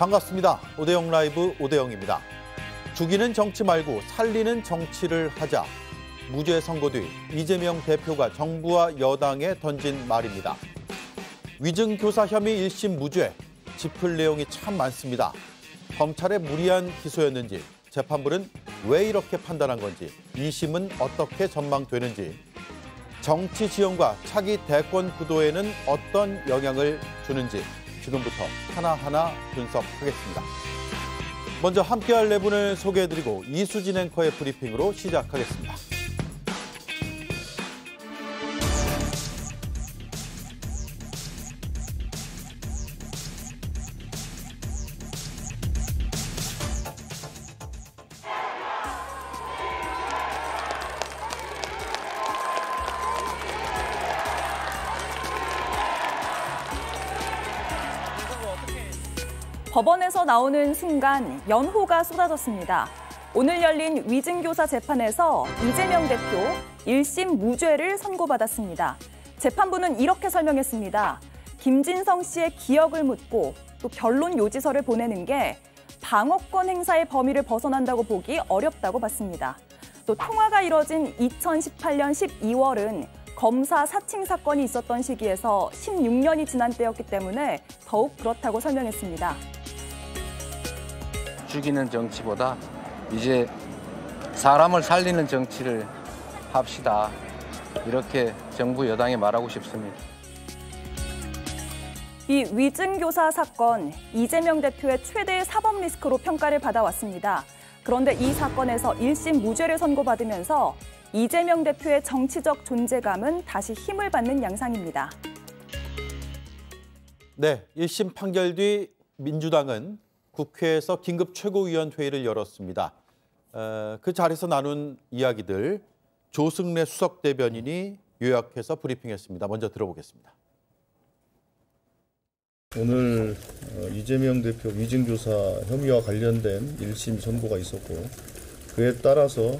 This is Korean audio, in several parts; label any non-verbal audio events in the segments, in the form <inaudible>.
반갑습니다. 오대영 라이브 오대영입니다. 죽이는 정치 말고 살리는 정치를 하자. 무죄 선고 뒤 이재명 대표가 정부와 여당에 던진 말입니다. 위증 교사 혐의 1심 무죄. 짚을 내용이 참 많습니다. 검찰의 무리한 기소였는지, 재판부는 왜 이렇게 판단한 건지, 2심은 어떻게 전망되는지, 정치 지형과 차기 대권 구도에는 어떤 영향을 주는지 지금부터 하나하나 분석하겠습니다. 먼저 함께할 내분을 네 소개해드리고 이수진 앵커의 브리핑으로 시작하겠습니다. 나오는 순간 연호가 쏟아졌습니다. 오늘 열린 위증교사 재판에서 이재명 대표 1심 무죄를 선고받았습니다. 재판부는 이렇게 설명했습니다. 김진성 씨의 기억을 묻고 또 변론 요지서를 보내는 게 방어권 행사의 범위를 벗어난다고 보기 어렵다고 봤습니다. 또 통화가 이뤄진 2018년 12월은 검사 사칭 사건이 있었던 시기에서 16년이 지난 때였기 때문에 더욱 그렇다고 설명했습니다. 죽이는 정치보다 이제 사람을 살리는 정치를 합시다. 이렇게 정부 여당에 말하고 싶습니다. 이 위증교사 사건, 이재명 대표의 최대 의 사법 리스크로 평가를 받아왔습니다. 그런데 이 사건에서 1심 무죄를 선고받으면서 이재명 대표의 정치적 존재감은 다시 힘을 받는 양상입니다. 네, 1심 판결 뒤 민주당은 국회에서 긴급 최고위원회의를 열었습니다. 그 자리에서 나눈 이야기들 조승래 수석 대변인이 요약해서 브리핑했습니다. 먼저 들어보겠습니다. 오늘 어, 이재명 대표 위증조사 혐의와 관련된 1심 선고가 있었고 그에 따라서 어,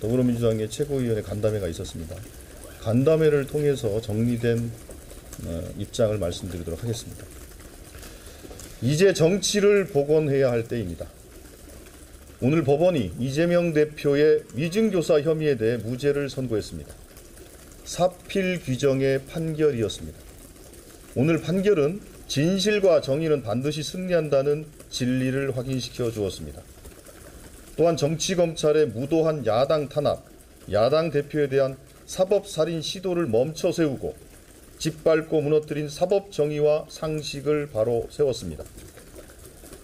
더불어민주당의 최고위원회 간담회가 있었습니다. 간담회를 통해서 정리된 어, 입장을 말씀드리도록 하겠습니다. 이제 정치를 복원해야 할 때입니다. 오늘 법원이 이재명 대표의 위증교사 혐의에 대해 무죄를 선고했습니다. 사필 규정의 판결이었습니다. 오늘 판결은 진실과 정의는 반드시 승리한다는 진리를 확인시켜 주었습니다. 또한 정치검찰의 무도한 야당 탄압, 야당 대표에 대한 사법살인 시도를 멈춰 세우고 짓밟고 무너뜨린 사법 정의와 상식을 바로 세웠습니다.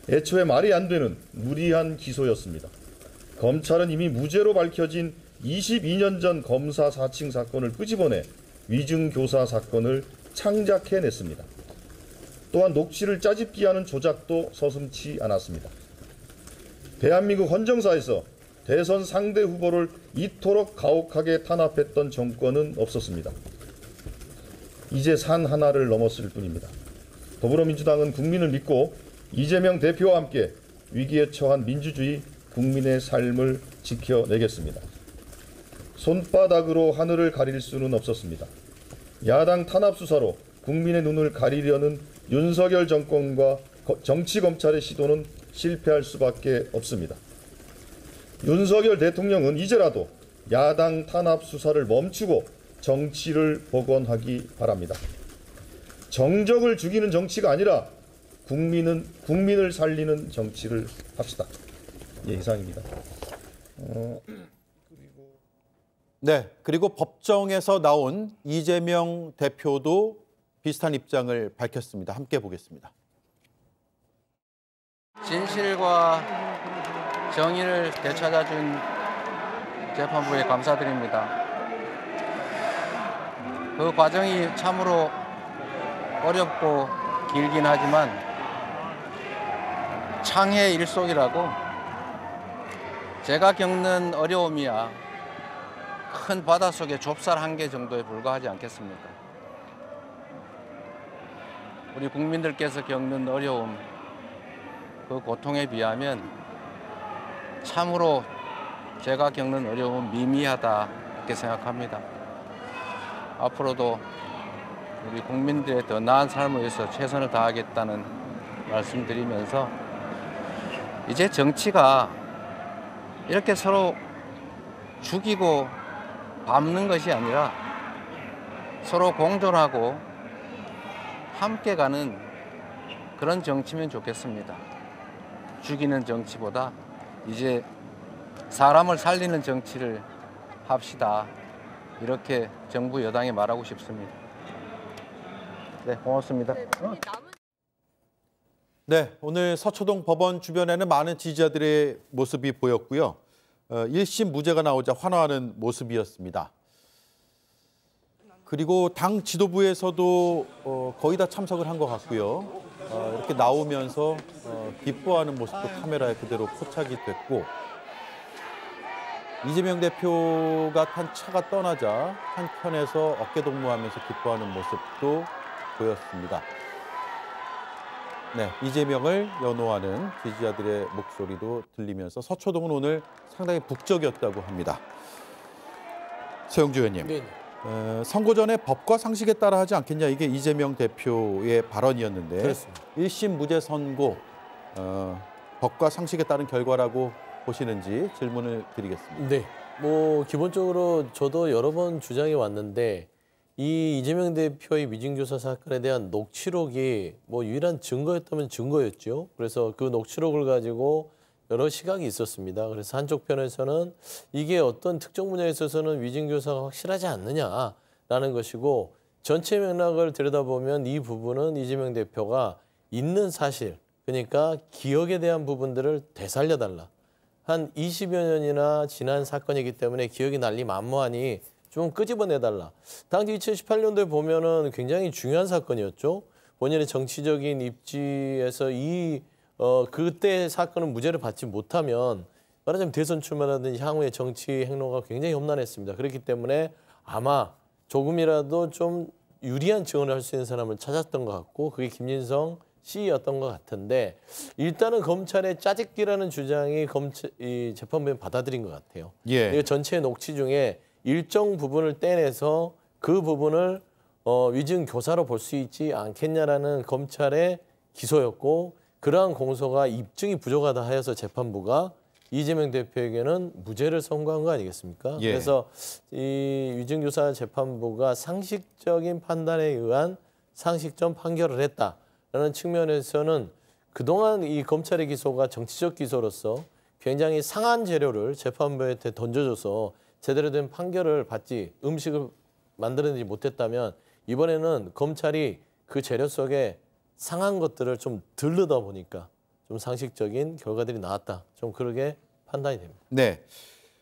애초에 말이 안 되는 무리한 기소였습니다. 검찰은 이미 무죄로 밝혀진 22년 전 검사 사칭 사건을 끄집어내 위증교사 사건을 창작해냈습니다. 또한 녹취를 짜집기 하는 조작도 서슴치 않았습니다. 대한민국 헌정사에서 대선 상대 후보를 이토록 가혹하게 탄압했던 정권은 없었습니다. 이제 산 하나를 넘었을 뿐입니다. 더불어민주당은 국민을 믿고 이재명 대표와 함께 위기에 처한 민주주의 국민의 삶을 지켜내겠습니다. 손바닥으로 하늘을 가릴 수는 없었습니다. 야당 탄압 수사로 국민의 눈을 가리려는 윤석열 정권과 정치 검찰의 시도는 실패할 수밖에 없습니다. 윤석열 대통령은 이제라도 야당 탄압 수사를 멈추고 정치를 복원하기 바랍니다. 정적을 죽이는 정치가 아니라 국민은 국민을 살리는 정치를 합시다. 예, 이상입니다. 어... 네, 그리고 법정에서 나온 이재명 대표도 비슷한 입장을 밝혔습니다. 함께 보겠습니다. 진실과 정의를 되찾아준 재판부에 감사드립니다. 그 과정이 참으로 어렵고 길긴 하지만 창의 일속이라고 제가 겪는 어려움이야 큰바닷속에 좁쌀 한 개 정도에 불과하지 않겠습니까? 우리 국민들께서 겪는 어려움, 그 고통에 비하면 참으로 제가 겪는 어려움은 미미하다 이렇게 생각합니다. 앞으로도 우리 국민들의 더 나은 삶을 위해서 최선을 다하겠다는 말씀드리면서 이제 정치가 이렇게 서로 죽이고 밟는 것이 아니라 서로 공존하고 함께 가는 그런 정치면 좋겠습니다. 죽이는 정치보다 이제 사람을 살리는 정치를 합시다. 이렇게 정부 여당에 말하고 싶습니다. 네, 고맙습니다. 네, 어? 네, 오늘 서초동 법원 주변에는 많은 지지자들의 모습이 보였고요. 1심 어, 무죄가 나오자 환호하는 모습이었습니다. 그리고 당 지도부에서도 어, 거의 다 참석을 한 것 같고요. 이렇게 나오면서 기뻐하는 모습도 카메라에 그대로 포착이 됐고 이재명 대표가 탄 차가 떠나자 한편에서 어깨동무하면서 기뻐하는 모습도 보였습니다. 네, 이재명을 연호하는 지지자들의 목소리도 들리면서 서초동은 오늘 상당히 북적이다고 합니다. 서영주 의원님, 네. 어, 선거 전에 법과 상식에 따라 하지 않겠냐 이게 이재명 대표의 발언이었는데 그렇습니다. 1심 무죄 선고, 어, 법과 상식에 따른 결과라고 보시는지 질문을 드리겠습니다. 네. 뭐 기본적으로 저도 여러 번 주장해 왔는데 이 이재명 대표의 미증조사 사건에 대한 녹취록이 뭐 유일한 증거였다면 증거였죠. 그래서 그 녹취록을 가지고 여러 시각이 있었습니다. 그래서 한쪽 편에서는 이게 어떤 특정 분야에 있어서는 위증조사가 확실하지 않느냐라는 것이고 전체 맥락을 들여다보면 이 부분은 이재명 대표가 있는 사실, 그러니까 기억에 대한 부분들을 되살려달라. 한 20여 년이나 지난 사건이기 때문에 기억이 날리 만무하니 좀 끄집어내달라. 당시 2018년도에 보면은 굉장히 중요한 사건이었죠. 본인의 정치적인 입지에서 이 어, 그때 사건은 무죄를 받지 못하면 말하자면 대선 출마라든지 향후의 정치 행로가 굉장히 험난했습니다. 그렇기 때문에 아마 조금이라도 좀 유리한 증언을할 수 있는 사람을 찾았던 것 같고 그게 김진성 C였던 것 같은데 일단은 검찰의 짜집기라는 주장이 검찰 이 재판부에 받아들인 것 같아요. 예. 전체 녹취 중에 일정 부분을 떼내서 그 부분을 어, 위증 교사로 볼 수 있지 않겠냐라는 검찰의 기소였고 그러한 공소가 입증이 부족하다 하여서 재판부가 이재명 대표에게는 무죄를 선고한 거 아니겠습니까? 예. 그래서 이 위증교사 재판부가 상식적인 판단에 의한 상식적 판결을 했다. 라는 측면에서는 그동안 이 검찰의 기소가 정치적 기소로서 굉장히 상한 재료를 재판부한테 던져줘서 제대로 된 판결을 받지 음식을 만들어내지 못했다면 이번에는 검찰이 그 재료 속에 상한 것들을 좀 들르다 보니까 좀 상식적인 결과들이 나왔다. 좀 그러게 판단이 됩니다. 네.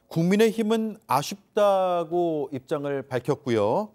국민의힘은 아쉽다고 입장을 밝혔고요.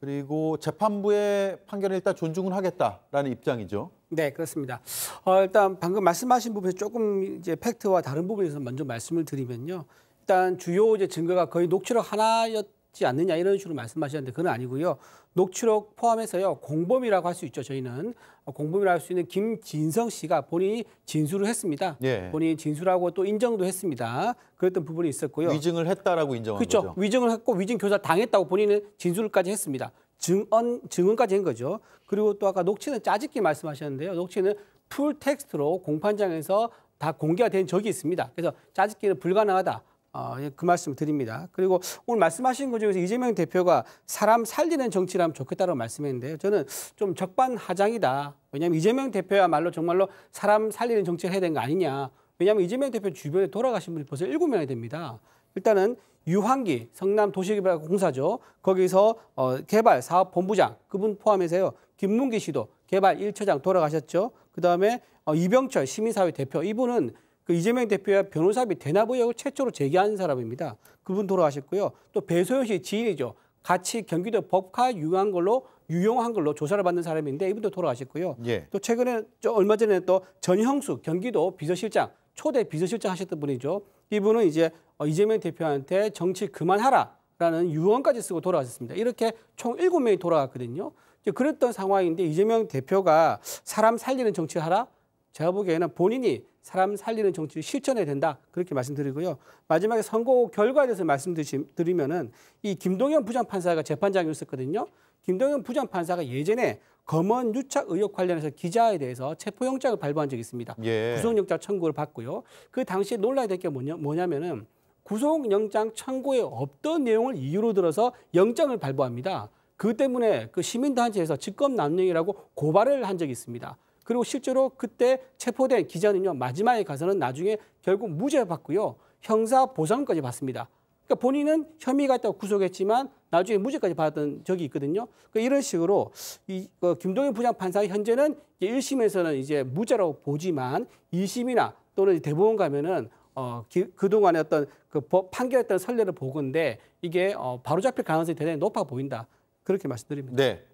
그리고 재판부의 판결을 일단 존중을 하겠다라는 입장이죠. 네, 그렇습니다. 어, 일단 방금 말씀하신 부분에 조금 이제 팩트와 다른 부분에서 먼저 말씀을 드리면요. 일단 주요 이제 증거가 거의 녹취록 하나였 지 않느냐 이런 식으로 말씀하셨는데 그건 아니고요. 녹취록 포함해서요. 공범이라고 할 수 있죠. 저희는 어, 공범이라고 할 수 있는 김진성 씨가 본인이 진술을 했습니다. 예. 본인이 진술하고 또 인정도 했습니다. 그랬던 부분이 있었고요. 위증을 했다라고 인정한 그렇죠. 거죠. 위증을 했고 위증 교사 당했다고 본인은 진술까지 했습니다. 증언 증언까지 한 거죠. 그리고 또 아까 녹취는 짜집기 말씀하셨는데요. 녹취는 풀 텍스트로 공판장에서 다 공개가 된 적이 있습니다. 그래서 짜집기는 불가능하다. 어, 예, 그 말씀 드립니다. 그리고 오늘 말씀하신 것 중에서 이재명 대표가 사람 살리는 정치라면 좋겠다고 말씀했는데요. 저는 좀 적반하장이다. 왜냐하면 이재명 대표야말로 정말로 사람 살리는 정치를 해야 되는 거 아니냐. 왜냐하면 이재명 대표 주변에 돌아가신 분이 벌써 일곱 명이 됩니다. 일단은 유한기 성남 도시개발 공사죠. 거기서 어, 개발 사업 본부장 그분 포함해서요. 김문기 씨도 개발 일처장 돌아가셨죠. 그다음에 어, 이병철 시민사회 대표 이분은 그 이재명 대표와 변호사비 대납 의혹을 최초로 제기한 사람입니다. 그분 돌아가셨고요. 또배소영씨 지인이죠. 같이 경기도 법카 유한 걸로 유용한 걸로 조사를 받는 사람인데 이분도 돌아가셨고요. 예. 또 최근에 얼마 전에 또 전형수 경기도 비서실장 초대 비서실장 하셨던 분이죠. 이분은 이제 어, 이재명 대표한테 정치 그만하라라는 유언까지 쓰고 돌아가셨습니다. 이렇게 총7 명이 돌아갔거든요. 그랬던 상황인데 이재명 대표가 사람 살리는 정치를 하라? 제가 보기에는 본인이 사람 살리는 정치를 실천해야 된다 그렇게 말씀드리고요. 마지막에 선거 결과에 대해서 말씀드리면은 이 김동현 부장판사가 재판장이었었거든요. 김동현 부장판사가 예전에 검언 유착 의혹 관련해서 기자에 대해서 체포영장을 발부한 적이 있습니다. 예. 구속영장 청구를 받고요. 그 당시에 논란이 될게 뭐냐, 뭐냐면은 구속영장 청구에 없던 내용을 이유로 들어서 영장을 발부합니다. 그 때문에 그 시민단체에서 직권남용이라고 고발을 한 적이 있습니다. 그리고 실제로 그때 체포된 기자는요 마지막에 가서는 나중에 결국 무죄 받고요 형사 보상까지 받습니다. 그러니까 본인은 혐의가 있다고 구속했지만 나중에 무죄까지 받았던 적이 있거든요. 그러니까 이런 식으로 이 어, 김동현 부장 판사 현재는 이 1심에서는 이제 무죄라고 보지만 2심이나 또는 대법원 가면은 어, 그동안의 어떤 그 판결했던 선례를 보건데 이게 어, 바로잡힐 가능성이 대단히 높아 보인다. 그렇게 말씀드립니다. 네.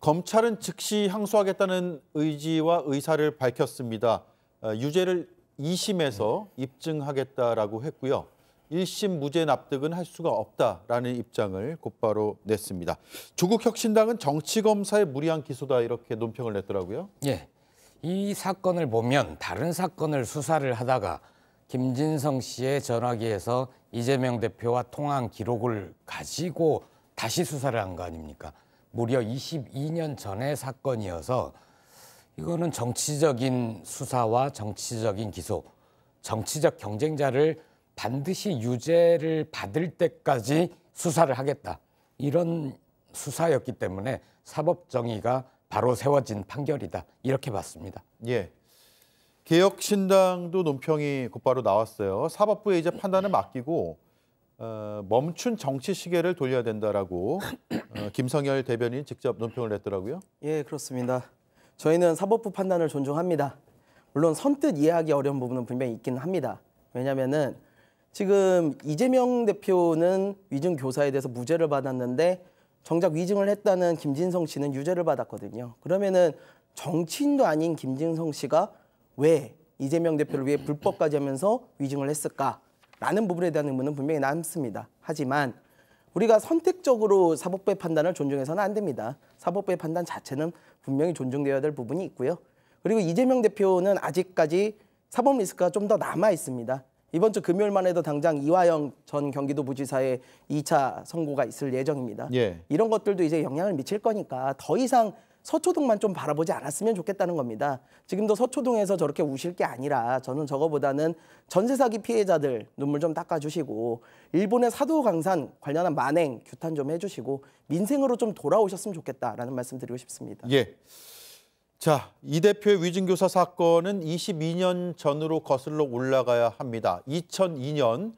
검찰은 즉시 항소하겠다는 의지와 의사를 밝혔습니다. 어, 유죄를 2심에서 입증하겠다라고 했고요. 1심 무죄 납득은 할 수가 없다라는 입장을 곧바로 냈습니다. 조국 혁신당은 정치검사의 무리한 기소다 이렇게 논평을 냈더라고요. 예. 이 사건을 보면 다른 사건을 수사를 하다가 김진성 씨의 전화기에서 이재명 대표와 통한 기록을 가지고 다시 수사를 한 거 아닙니까? 무려 22년 전의 사건이어서 이거는 정치적인 수사와 정치적인 기소, 정치적 경쟁자를 반드시 유죄를 받을 때까지 수사를 하겠다. 이런 수사였기 때문에 사법 정의가 바로 세워진 판결이다. 이렇게 봤습니다. 예. 개혁신당도 논평이 곧바로 나왔어요. 사법부에 이제 판단을 맡기고 어, 멈춘 정치 시계를 돌려야 된다라고 어, 김성열 대변인 이 직접 논평을 냈더라고요. 예, 그렇습니다. 저희는 사법부 판단을 존중합니다. 물론 선뜻 이해하기 어려운 부분은 분명히 있긴 합니다. 왜냐면 지금 이재명 대표는 위증 교사에 대해서 무죄를 받았는데 정작 위증을 했다는 김진성 씨는 유죄를 받았거든요. 그러면은 정치인도 아닌 김진성 씨가 왜 이재명 대표를 위해 불법까지 하면서 위증을 했을까? 라는 부분에 대한 의문은 분명히 남습니다. 하지만 우리가 선택적으로 사법부의 판단을 존중해서는 안 됩니다. 사법부의 판단 자체는 분명히 존중되어야 될 부분이 있고요. 그리고 이재명 대표는 아직까지 사법 리스크가 좀 더 남아 있습니다. 이번 주 금요일만 해도 당장 이화영 전 경기도 부지사의 2차 선고가 있을 예정입니다. 예. 이런 것들도 이제 영향을 미칠 거니까 더 이상 서초동만 좀 바라보지 않았으면 좋겠다는 겁니다. 지금도 서초동에서 저렇게 우실 게 아니라 저는 저거보다는 전세 사기 피해자들 눈물 좀 닦아주시고 일본의 사도 강산 관련한 만행 규탄 좀 해주시고 민생으로 좀 돌아오셨으면 좋겠다라는 말씀 드리고 싶습니다. 예. 자, 이 대표의 위증교사 사건은 22년 전으로 거슬러 올라가야 합니다. 2002년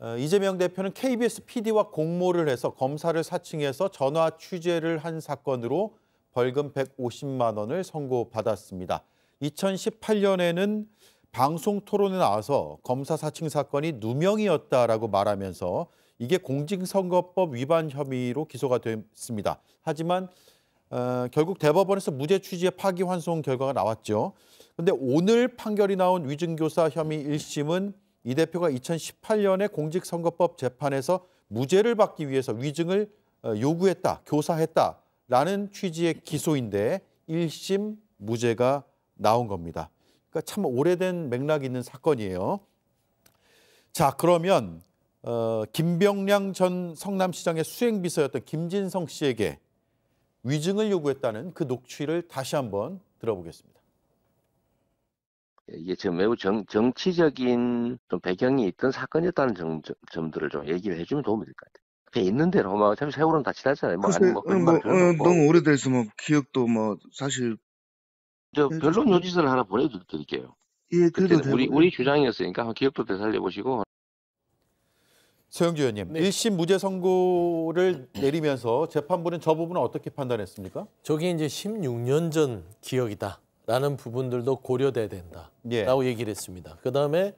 어, 이재명 대표는 KBS PD와 공모를 해서 검사를 사칭해서 전화 취재를 한 사건으로 벌금 150만 원을 선고받았습니다. 2018년에는 방송 토론에 나와서 검사 사칭 사건이 누명이었다라고 말하면서 이게 공직선거법 위반 혐의로 기소가 됐습니다. 하지만 어, 결국 대법원에서 무죄 취지의 파기환송 결과가 나왔죠. 그런데 오늘 판결이 나온 위증교사 혐의 1심은 이 대표가 2018년에 공직선거법 재판에서 무죄를 받기 위해서 위증을 어, 요구했다, 교사했다 라는 취지의 기소인데 1심 무죄가 나온 겁니다. 그러니까 참 오래된 맥락 이 있는 사건이에요. 자, 그러면 어, 김병량 전 성남시장의 수행비서였던 김진성 씨에게 위증을 요구했다는 그 녹취를 다시 한번 들어보겠습니다. 예, 이게 지금 매우 정, 정치적인 좀 배경이 있던 사건이었다는 점, 점, 점들을 좀 얘기를 해주면 도움이 될 것 같아요. 그 있는 대로 막참 세월은 다 지났잖아요. 뭐, 글쎄, 아니, 뭐, 뭐 어, 뭐 어, 너무 오래돼서 뭐 기억도 뭐 사실 저 별로 네, 요지서를 하나 보내드릴게요. 예, 그래도 우리 우리 주장이었으니까 기억도 되살려 보시고. 서영주 의원님, 네. 1심 무죄 선고를 내리면서 재판부는 저 부분을 어떻게 판단했습니까? 저게 이제 16년 전 기억이다라는 부분들도 고려돼야 된다라고 예. 얘기를 했습니다. 그다음에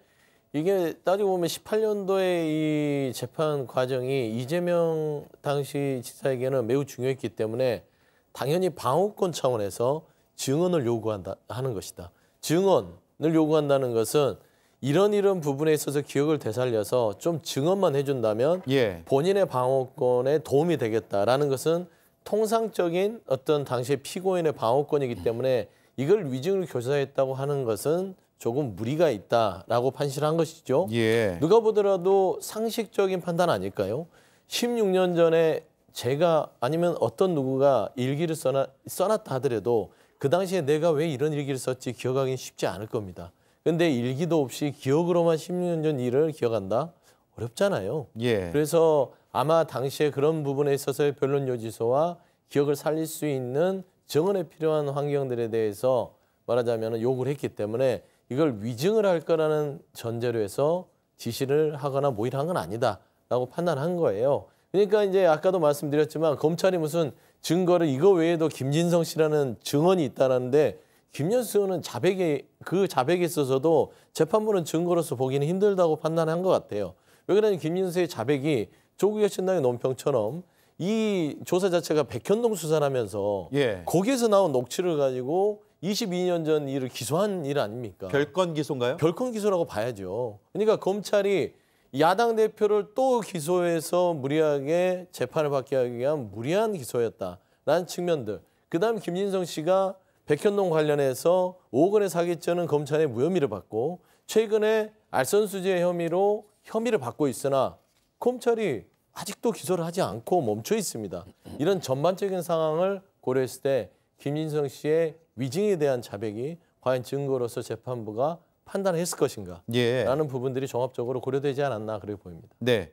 이게 따지고 보면 18년도에 이 재판 과정이 이재명 당시 지사에게는 매우 중요했기 때문에 당연히 방어권 차원에서 증언을 요구한다 하는 것이다. 증언을 요구한다는 것은 이런 이런 부분에 있어서 기억을 되살려서 좀 증언만 해준다면 예. 본인의 방어권에 도움이 되겠다라는 것은 통상적인 어떤 당시의 피고인의 방어권이기 때문에 이걸 위증으로 교사했다고 하는 것은 조금 무리가 있다라고 판시한 것이죠. 예. 누가 보더라도 상식적인 판단 아닐까요? 16년 전에 제가 아니면 어떤 누구가 일기를 써나, 써놨다 하더라도 그 당시에 내가 왜 이런 일기를 썼지 기억하기 쉽지 않을 겁니다. 근데 일기도 없이 기억으로만 16년 전 일을 기억한다? 어렵잖아요. 예. 그래서 아마 당시에 그런 부분에 있어서의 변론 요지서와 기억을 살릴 수 있는 정언에 필요한 환경들에 대해서 말하자면 요구 했기 때문에 이걸 위증을 할 거라는 전제로 해서 지시를 하거나 모의를 한 건 아니다라고 판단한 거예요. 그러니까 이제 아까도 말씀드렸지만 검찰이 무슨 증거를 이거 외에도 김진성 씨라는 증언이 있다는데 라 김현수 의원은 자백에 그 자백에 있어서도 재판부는 증거로서 보기는 힘들다고 판단한 것 같아요. 왜 그러냐면 김진수의 자백이 조국혁 신당의 논평처럼 이 조사 자체가 백현동 수사라면서 예. 거기에서 나온 녹취를 가지고 22년 전 일을 기소한 일 아닙니까? 결건 기소인가요? 결건 기소라고 봐야죠. 그러니까 검찰이 야당 대표를 또 기소해서 무리하게 재판을 받게 하기 위한 무리한 기소였다라는 측면들. 그다음 김진성 씨가 백현동 관련해서 5억 원의 사기죄는 검찰의 무혐의를 받고 최근에 알선수재 혐의로 혐의를 받고 있으나 검찰이 아직도 기소를 하지 않고 멈춰 있습니다. 이런 전반적인 상황을 고려했을 때 김진성 씨의 위증에 대한 자백이 과연 증거로서 재판부가 판단했을 것인가 예. 라는 부분들이 종합적으로 고려되지 않았나 그래 보입니다. 네.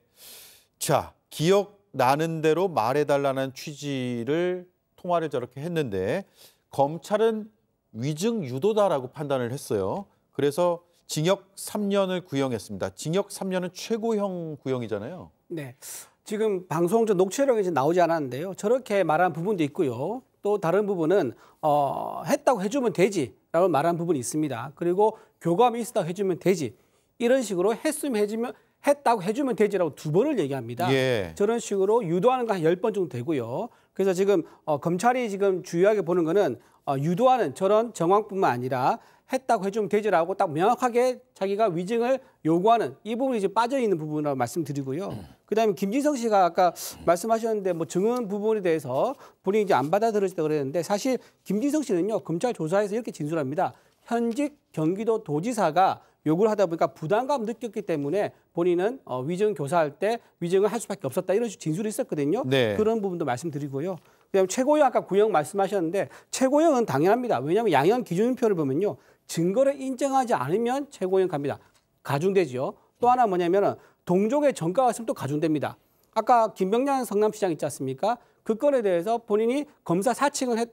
자, 기억 나는 대로 말해달라는 취지를 통화를 저렇게 했는데 검찰은 위증 유도다라고 판단을 했어요. 그래서 징역 3년을 구형했습니다. 징역 3년은 최고형 구형이잖아요. 네. 지금 방송 전 녹취록이 나오지 않았는데요. 저렇게 말한 부분도 있고요. 또 다른 부분은 어, 했다고 해주면 되지라고 말한 부분이 있습니다. 그리고 교감이 있었다고 해주면 되지 이런 식으로 했으면 해주면 했다고 해주면 되지라고 두 번을 얘기합니다. 예. 저런 식으로 유도하는 거 한 열 번 정도 되고요. 그래서 지금 어, 검찰이 지금 주의하게 보는 거는 어, 유도하는 저런 정황뿐만 아니라 했다고 해주면 되지라고 딱 명확하게 자기가 위증을 요구하는 이 부분이 지금 빠져 있는 부분이라고 말씀드리고요. 음. 그다음에 김진성 씨가 아까 말씀하셨는데 뭐 증언 부분에 대해서 본인이 이제 안받아들여지다 그랬는데 사실 김진성 씨는요 검찰 조사에서 이렇게 진술합니다. 현직 경기도 도지사가 요구를 하다 보니까 부담감 느꼈기 때문에 본인은 어, 위증 교사할 때 위증을 할 수밖에 없었다 이런 진술이 있었거든요. 네. 그런 부분도 말씀드리고요. 그다음에 최고형 아까 구형 말씀하셨는데 최고형은 당연합니다. 왜냐하면 양형 기준표를 보면요 증거를 인정하지 않으면 최고형 갑니다. 가중되지요. 또 하나 뭐냐면은 동종의 정가가 있으면 또 가중됩니다. 아까 김병량 성남시장 있지 않습니까? 그 건에 대해서 본인이 검사 사칭을 했,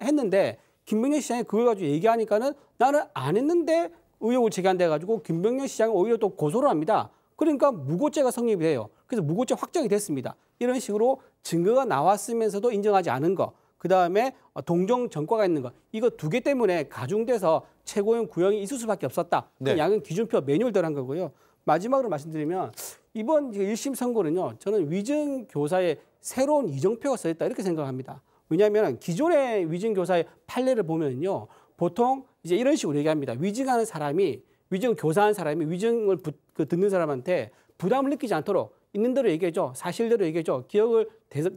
했 는데 김병현 시장이 그걸 가지고 얘기하니까는 나는 안 했는데 의혹을 제기한 데 가지고 김병현 시장이 오히려 또 고소를 합니다. 그러니까 무고죄가 성립이 돼요. 그래서 무고죄 확정이 됐습니다. 이런 식으로 증거가 나왔으면서도 인정하지 않은 거. 그다음에 동종 전과가 있는 거. 이거 두 개 때문에 가중돼서 최고형 구형이 있을 수밖에 없었다. 그 네. 양은 기준표 매뉴얼대로 한 거고요. 마지막으로 말씀드리면 이번 1심 선고는요. 저는 위증 교사의 새로운 이정표가 써있다 이렇게 생각합니다. 왜냐하면 기존의 위증 교사의 판례를 보면요. 보통 이제 이런 식으로 얘기합니다. 위증하는 사람이 위증 교사한 사람이 위증을 부, 그 듣는 사람한테 부담을 느끼지 않도록 있는 대로 얘기해줘. 사실대로 얘기해줘. 기억을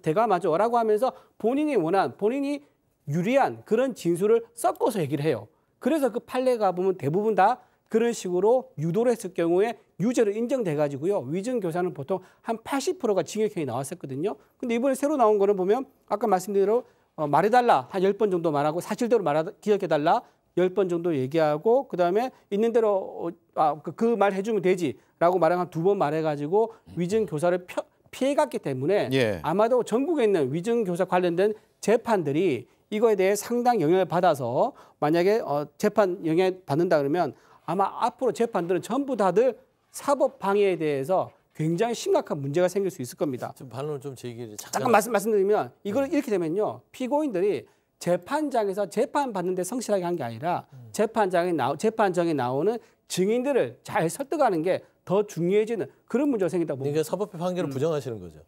대감하죠. 라고 하면서 본인이 원한, 본인이 유리한 그런 진술을 섞어서 얘기를 해요. 그래서 그 판례가 보면 대부분 다 그런 식으로 유도를 했을 경우에 유죄로 인정돼가지고요. 위증 교사는 보통 한 80%가 징역형이 나왔었거든요. 근데 이번에 새로 나온 거는 보면 아까 말씀드린 대로 어, 말해달라 한1 0번 정도 말하고 사실대로 말하 기억해달라 1 0번 정도 얘기하고 그다음에 있는 대로 어, 아그말 그 해주면 되지라고 말하면두 번 말해가지고 위증 교사를 펴, 피해갔기 때문에 예. 아마도 전국에 있는 위증 교사 관련된 재판들이 이거에 대해 상당 영향을 받아서 만약에 어, 재판 영향 을 받는다 그러면 아마 앞으로 재판들은 전부 다들 사법 방해에 대해서 굉장히 심각한 문제가 생길 수 있을 겁니다. 좀 반론을 좀 제기를 잠깐, 잠깐 말씀 말씀드리면 이걸 네. 이렇게 되면요 피고인들이 재판장에서 재판 받는데 성실하게 한 게 아니라 음. 재판장에 나 재판장에 나오는 증인들을 잘 설득하는 게 더 중요해지는 그런 문제가 생긴다고 그러니까 봅니다. 그러니까 사법부 판결을 음. 부정하시는 거죠.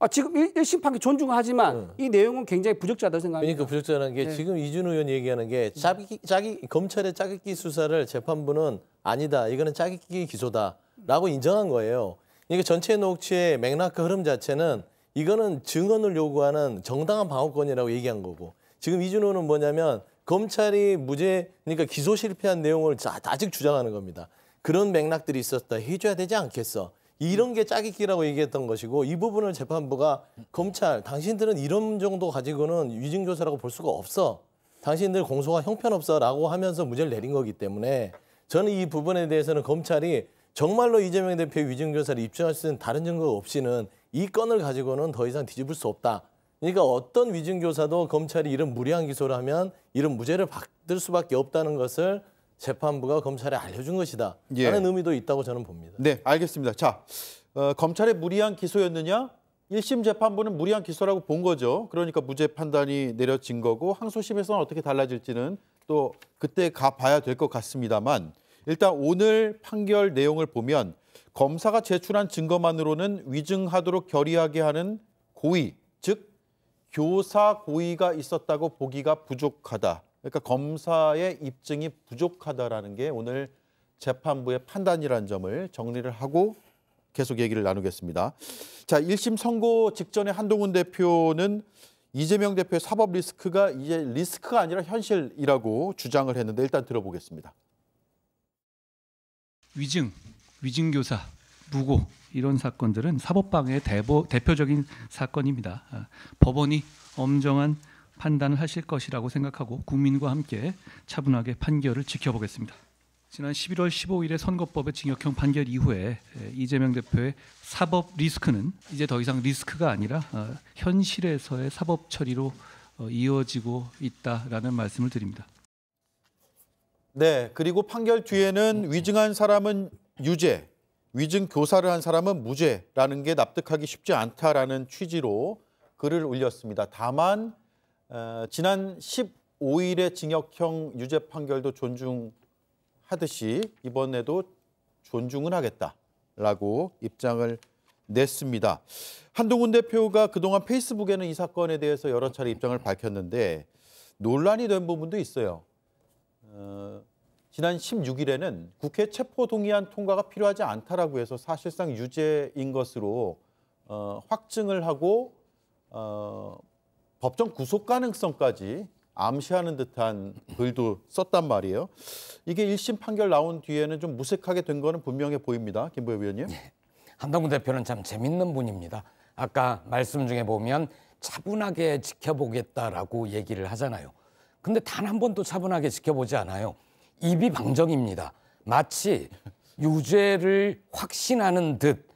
아, 지금 일심 판결 존중하지만 음. 이 내용은 굉장히 부적절하다고 생각합니다. 그러니까 부적절한 게 네. 지금 이준 의원 얘기하는 게 짜기, 음. 짜기 검찰의 짜깁기 수사를 재판부는 아니다. 이거는 짜깁기 기소다. 라고 인정한 거예요. 그러니까 전체 녹취의 맥락 그 흐름 자체는 이거는 증언을 요구하는 정당한 방어권이라고 얘기한 거고 지금 이준호는 뭐냐면 검찰이 무죄 그러니까 기소 실패한 내용을 아직 주장하는 겁니다. 그런 맥락들이 있었다. 해줘야 되지 않겠어. 이런 게 짜깁기라고 얘기했던 것이고 이 부분을 재판부가 검찰 당신들은 이런 정도 가지고는 위증조사라고 볼 수가 없어. 당신들 공소가 형편없어라고 하면서 무죄를 내린 거기 때문에 저는 이 부분에 대해서는 검찰이 정말로 이재명 대표의 위증교사를 입증할 수 있는 다른 증거 없이는 이 건을 가지고는 더 이상 뒤집을 수 없다. 그러니까 어떤 위증교사도 검찰이 이런 무리한 기소를 하면 이런 무죄를 받을 수밖에 없다는 것을 재판부가 검찰에 알려준 것이다. 예. 라는 의미도 있다고 저는 봅니다. 네, 알겠습니다. 자, 어, 검찰의 무리한 기소였느냐? 1심 재판부는 무리한 기소라고 본 거죠. 그러니까 무죄 판단이 내려진 거고 항소심에서는 어떻게 달라질지는 또 그때 가봐야 될 것 같습니다만 일단 오늘 판결 내용을 보면 검사가 제출한 증거만으로는 위증하도록 결의하게 하는 고의, 즉 교사 고의가 있었다고 보기가 부족하다. 그러니까 검사의 입증이 부족하다라는 게 오늘 재판부의 판단이라는 점을 정리를 하고 계속 얘기를 나누겠습니다. 자, 1심 선고 직전에 한동훈 대표는 이재명 대표의 사법 리스크가 이제 리스크가 아니라 현실이라고 주장을 했는데 일단 들어보겠습니다. 위증, 위증교사, 무고 이런 사건들은 사법방해의 대보, 대표적인 사건입니다. 아, 법원이 엄정한 판단을 하실 것이라고 생각하고 국민과 함께 차분하게 판결을 지켜보겠습니다. 지난 11월 15일에 선거법의 징역형 판결 이후에 이재명 대표의 사법 리스크는 이제 더 이상 리스크가 아니라 어, 현실에서의 사법 처리로 어, 이어지고 있다라는 말씀을 드립니다. 네, 그리고 판결 뒤에는 위증한 사람은 유죄, 위증 교사를 한 사람은 무죄라는 게 납득하기 쉽지 않다라는 취지로 글을 올렸습니다. 다만 어, 지난 15일의 징역형 유죄 판결도 존중하듯이 이번에도 존중은 하겠다라고 입장을 냈습니다. 한동훈 대표가 그동안 페이스북에는 이 사건에 대해서 여러 차례 입장을 밝혔는데 논란이 된 부분도 있어요. 지난 16일에는 국회 체포동의안 통과가 필요하지 않다라고 해서 사실상 유죄인 것으로 어, 확증을 하고 어, 법정 구속 가능성까지 암시하는 듯한 글도 썼단 말이에요. 이게 1심 판결 나온 뒤에는 좀 무색하게 된 거는 분명해 보입니다. 김보엽 위원님. 네. 한동훈 대표는 참 재밌는 분입니다. 아까 말씀 중에 보면 차분하게 지켜보겠다라고 얘기를 하잖아요. 근데 단 한 번도 차분하게 지켜보지 않아요. 입이 방정입니다. 마치 유죄를 확신하는 듯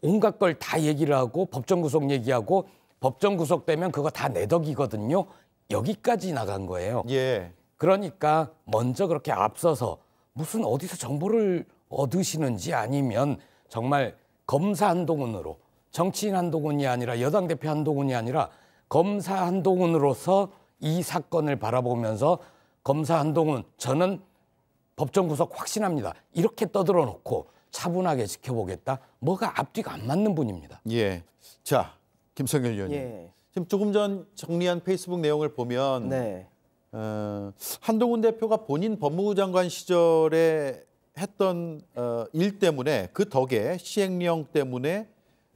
온갖 걸 다 얘기를 하고 법정 구속 얘기하고 법정 구속되면 그거 다 내 덕이거든요. 여기까지 나간 거예요. 예. 그러니까 먼저 그렇게 앞서서 무슨 어디서 정보를 얻으시는지 아니면 정말 검사 한동훈으로 정치인 한동훈이 아니라 여당 대표 한동훈이 아니라 검사 한동훈으로서 이 사건을 바라보면서 검사 한동훈 저는 법정 구속 확신합니다. 이렇게 떠들어 놓고 차분하게 지켜보겠다. 뭐가 앞뒤가 안 맞는 분입니다. 예. 자, 김성일 의원님. 예. 지금 조금 전 정리한 페이스북 내용을 보면 네. 어, 한동훈 대표가 본인 법무부 장관 시절에 했던 어, 일 때문에 그 덕에 시행령 때문에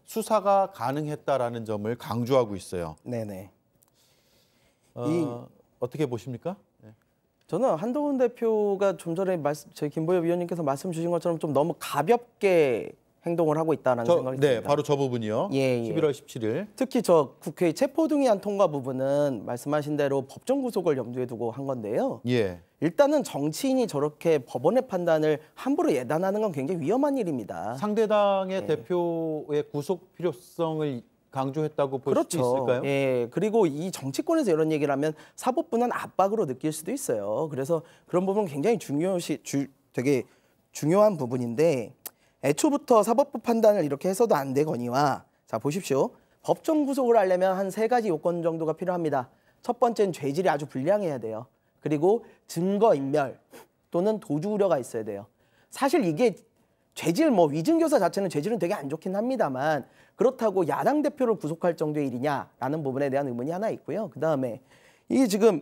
수사가 가능했다라는 점을 강조하고 있어요. 네네. 어, 어떻게 보십니까? 네. 저는 한동훈 대표가 좀 전에 말씀, 저희 김보엽 위원님께서 말씀 주신 것처럼 좀 너무 가볍게 행동을 하고 있다는 생각이 네, 듭니다. 바로 저 부분이요. 예, 예. 11월 17일. 특히 저 국회 체포등의안 통과 부분은 말씀하신 대로 법정 구속을 염두에 두고 한 건데요. 예. 일단은 정치인이 저렇게 법원의 판단을 함부로 예단하는 건 굉장히 위험한 일입니다. 상대당의 예. 대표의 구속 필요성을 강조했다고 볼 그렇죠. 수 있을까요? 예. 그리고 이 정치권에서 이런 얘기를 하면 사법부는 압박으로 느낄 수도 있어요. 그래서 그런 부분은 굉장히 중요시 주, 되게 중요한 부분인데 애초부터 사법부 판단을 이렇게 해서도 안 되거니와 자 보십시오. 법정 구속을 하려면 한 세 가지 요건 정도가 필요합니다. 첫 번째는 죄질이 아주 불량해야 돼요. 그리고 증거 인멸 또는 도주 우려가 있어야 돼요. 사실 이게 죄질 뭐 위증교사 자체는 죄질은 되게 안 좋긴 합니다만 그렇다고 야당 대표를 구속할 정도의 일이냐라는 부분에 대한 의문이 하나 있고요. 그다음에 이 지금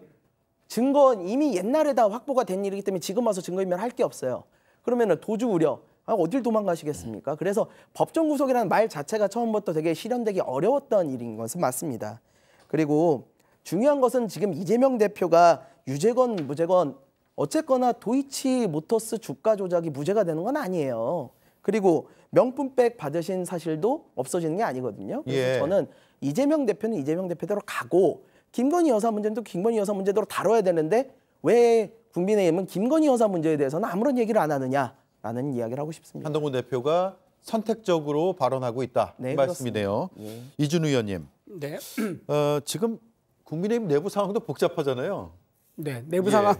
증거 는 이미 옛날에 다 확보가 된 일이기 때문에 지금 와서 증거인멸 할게 없어요. 그러면 도주 우려 아, 어딜 도망가시겠습니까? 그래서 법정 구속이라는 말 자체가 처음부터 되게 실현되기 어려웠던 일인 것은 맞습니다. 그리고 중요한 것은 지금 이재명 대표가 유재건 무재건 어쨌거나 도이치 모터스 주가 조작이 무죄가 되는 건 아니에요. 그리고 명품백 받으신 사실도 없어지는 게 아니거든요. 그래서 예. 저는 이재명 대표는 이재명 대표대로 가고 김건희 여사 문제는 김건희 여사 문제대로 다뤄야 되는데 왜 국민의힘은 김건희 여사 문제에 대해서는 아무런 얘기를 안 하느냐라는 이야기를 하고 싶습니다. 한동훈 대표가 선택적으로 발언하고 있다 네, 말씀이네요. 예. 이준 의원님. 네. <clears throat> 어, 지금 국민의힘 내부 상황도 복잡하잖아요. 네, 내부 상황.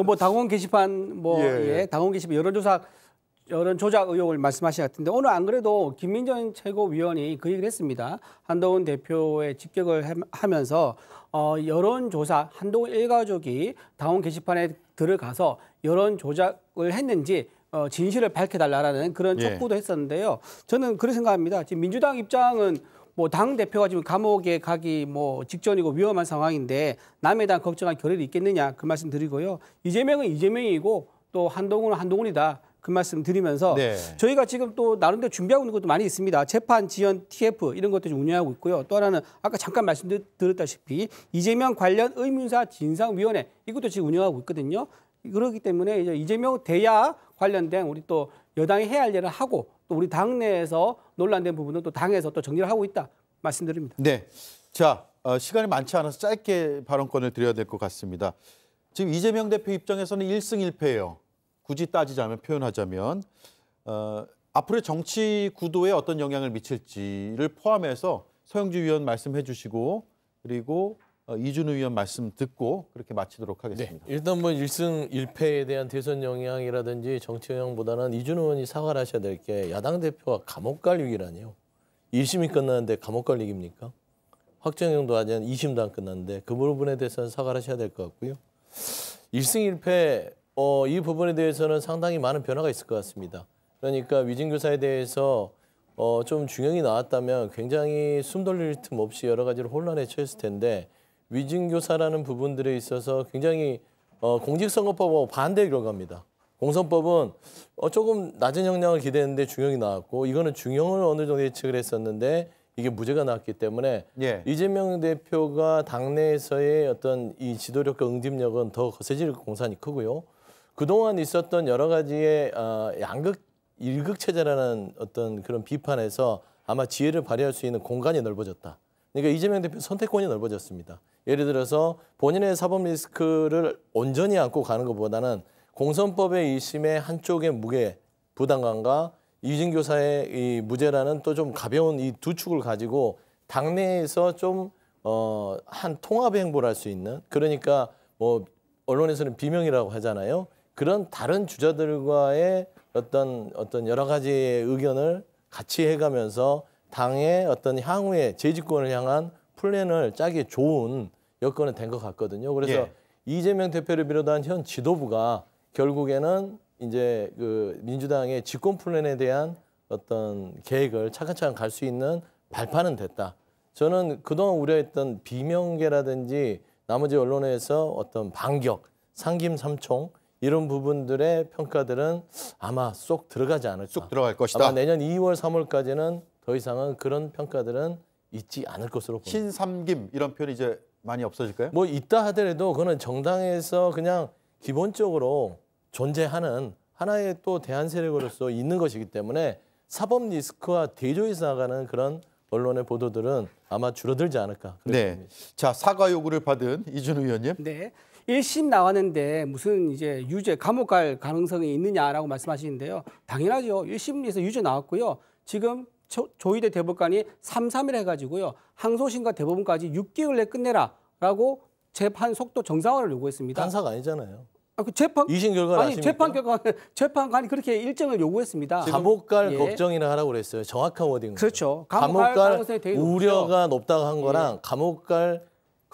예. <laughs> 뭐 당원 게시판 뭐 예. 예, 예 당원 게시판 여론조사 여론 조작 의혹을 말씀하신 것 같은데 오늘 안 그래도 김민정 최고위원이 그 얘기를 했습니다. 한동훈 대표의 직격을 하면서 어, 여론조사 한동훈 일가족이 당원 게시판에 들어가서 여론 조작을 했는지 어, 진실을 밝혀달라라는 그런 예. 촉구도 예. 했었는데요. 저는 그렇게 생각합니다. 지금 민주당 입장은 뭐 당 대표가 지금 감옥에 가기 뭐 직전이고 위험한 상황인데 남에 대한 걱정할 결의이 있겠느냐 그 말씀 드리고요. 이재명은 이재명이고 또 한동훈은 한동훈이다. 그 말씀 드리면서 네. 저희가 지금 또 나름대로 준비하고 있는 것도 많이 있습니다. 재판 지연 TF 이런 것도 좀 운영하고 있고요. 또 하나는 아까 잠깐 말씀드렸다시피 이재명 관련 의문사 진상위원회 이것도 지금 운영하고 있거든요. 그렇기 때문에 이제 이재명 대야 관련된 우리 또 여당이 해야 할 일을 하고 또 우리 당내에서 논란된 부분은 또 당에서 또 정리를 하고 있다 말씀드립니다. 네. 자, 어, 시간이 많지 않아서 짧게 발언권을 드려야 될 것 같습니다. 지금 이재명 대표 입장에서는 1승 1패예요. 굳이 따지자면 표현하자면 어, 앞으로의 정치 구도에 어떤 영향을 미칠지를 포함해서 서영주 위원 말씀해 주시고 그리고 어, 이준우 위원 말씀 듣고 그렇게 마치도록 네, 하겠습니다. 네, 일단 뭐 1승 1패에 대한 대선 영향이라든지 정치 영향보다는 이준우 의원이 사과를 하셔야 될 게 야당 대표가 감옥 갈 위기라니요. 1심이 끝났는데 감옥 갈 위기입니까? 확정형도 아직 2심도 안 끝났는데 그 부분에 대해서는 사과를 하셔야 될 것 같고요. 1승 1패 어, 이 부분에 대해서는 상당히 많은 변화가 있을 것 같습니다. 그러니까 위증교사에 대해서 어, 좀 중형이 나왔다면 굉장히 숨 돌릴 틈 없이 여러 가지로 혼란에 처했을 텐데 위증교사라는 부분들에 있어서 굉장히 어, 공직선거법하고 반대 의 결과입니다. 공선법은 어, 조금 낮은 형량을 기대했는데 중형이 나왔고 이거는 중형을 어느 정도 예측을 했었는데 이게 무죄가 나왔기 때문에 예. 이재명 대표가 당내에서의 어떤 이 지도력과 응집력은 더 거세질 공산이 크고요. 그동안 있었던 여러 가지의 어, 양극 일극 체제라는 어떤 그런 비판에서 아마 지혜를 발휘할 수 있는 공간이 넓어졌다. 그러니까 이재명 대표 선택권이 넓어졌습니다. 예를 들어서 본인의 사법 리스크를 온전히 안고 가는 것보다는 공선법의 일심의 한쪽의 무게 부담감과 이진교사의 이 무죄라는 또 좀 가벼운 이 두 축을 가지고 당내에서 좀 어, 한 통합의 행보를 할 수 있는 그러니까 뭐 언론에서는 비명이라고 하잖아요. 그런 다른 주자들과의 어떤 어떤 여러 가지 의견을 같이 해가면서 당의 어떤 향후의 재집권을 향한 플랜을 짜기 좋은 여건이된 것 같거든요. 그래서 예. 이재명 대표를 비롯한 현 지도부가 결국에는 이제 그 민주당의 집권 플랜에 대한 어떤 계획을 차근차근 갈 수 있는 발판은 됐다. 저는 그동안 우려했던 비명계라든지 나머지 언론에서 어떤 반격, 상김삼총 이런 부분들의 평가들은 아마 쏙 들어가지 않을까. 쏙 들어갈 것이다. 아마 내년 2월, 3월까지는 더 이상은 그런 평가들은 있지 않을 것으로 보입니다. 신삼김 이런 표현이 이제 많이 없어질까요? 뭐 있다 하더라도 그거는 정당에서 그냥 기본적으로 존재하는 하나의 또 대한 세력으로서 있는 것이기 때문에 사법 리스크와 대조해서 나가는 그런 언론의 보도들은 아마 줄어들지 않을까. 네. 봅니다. 자 사과 요구를 받은 이준 의원님. 네. 1심 나왔는데 무슨 이제 유죄, 감옥 갈 가능성이 있느냐라고 말씀하시는데요. 당연하죠. 1심에서 유죄 나왔고요. 지금 조, 조희대 대법관이 3, 3일 해가지고요. 항소심과 대법원까지 6개월 내 끝내라라고 재판 속도 정상화를 요구했습니다. 판사가 아니잖아요. 아, 그 재판 이심 결과 아니 재판 결과 <laughs> 재판관이 그렇게 일정을 요구했습니다. 감옥 갈 예. 걱정이나 하라고 그랬어요. 정확한 워딩. 그렇죠. 감옥, 갈 우려가 높다고 한 거랑 예. 감옥 갈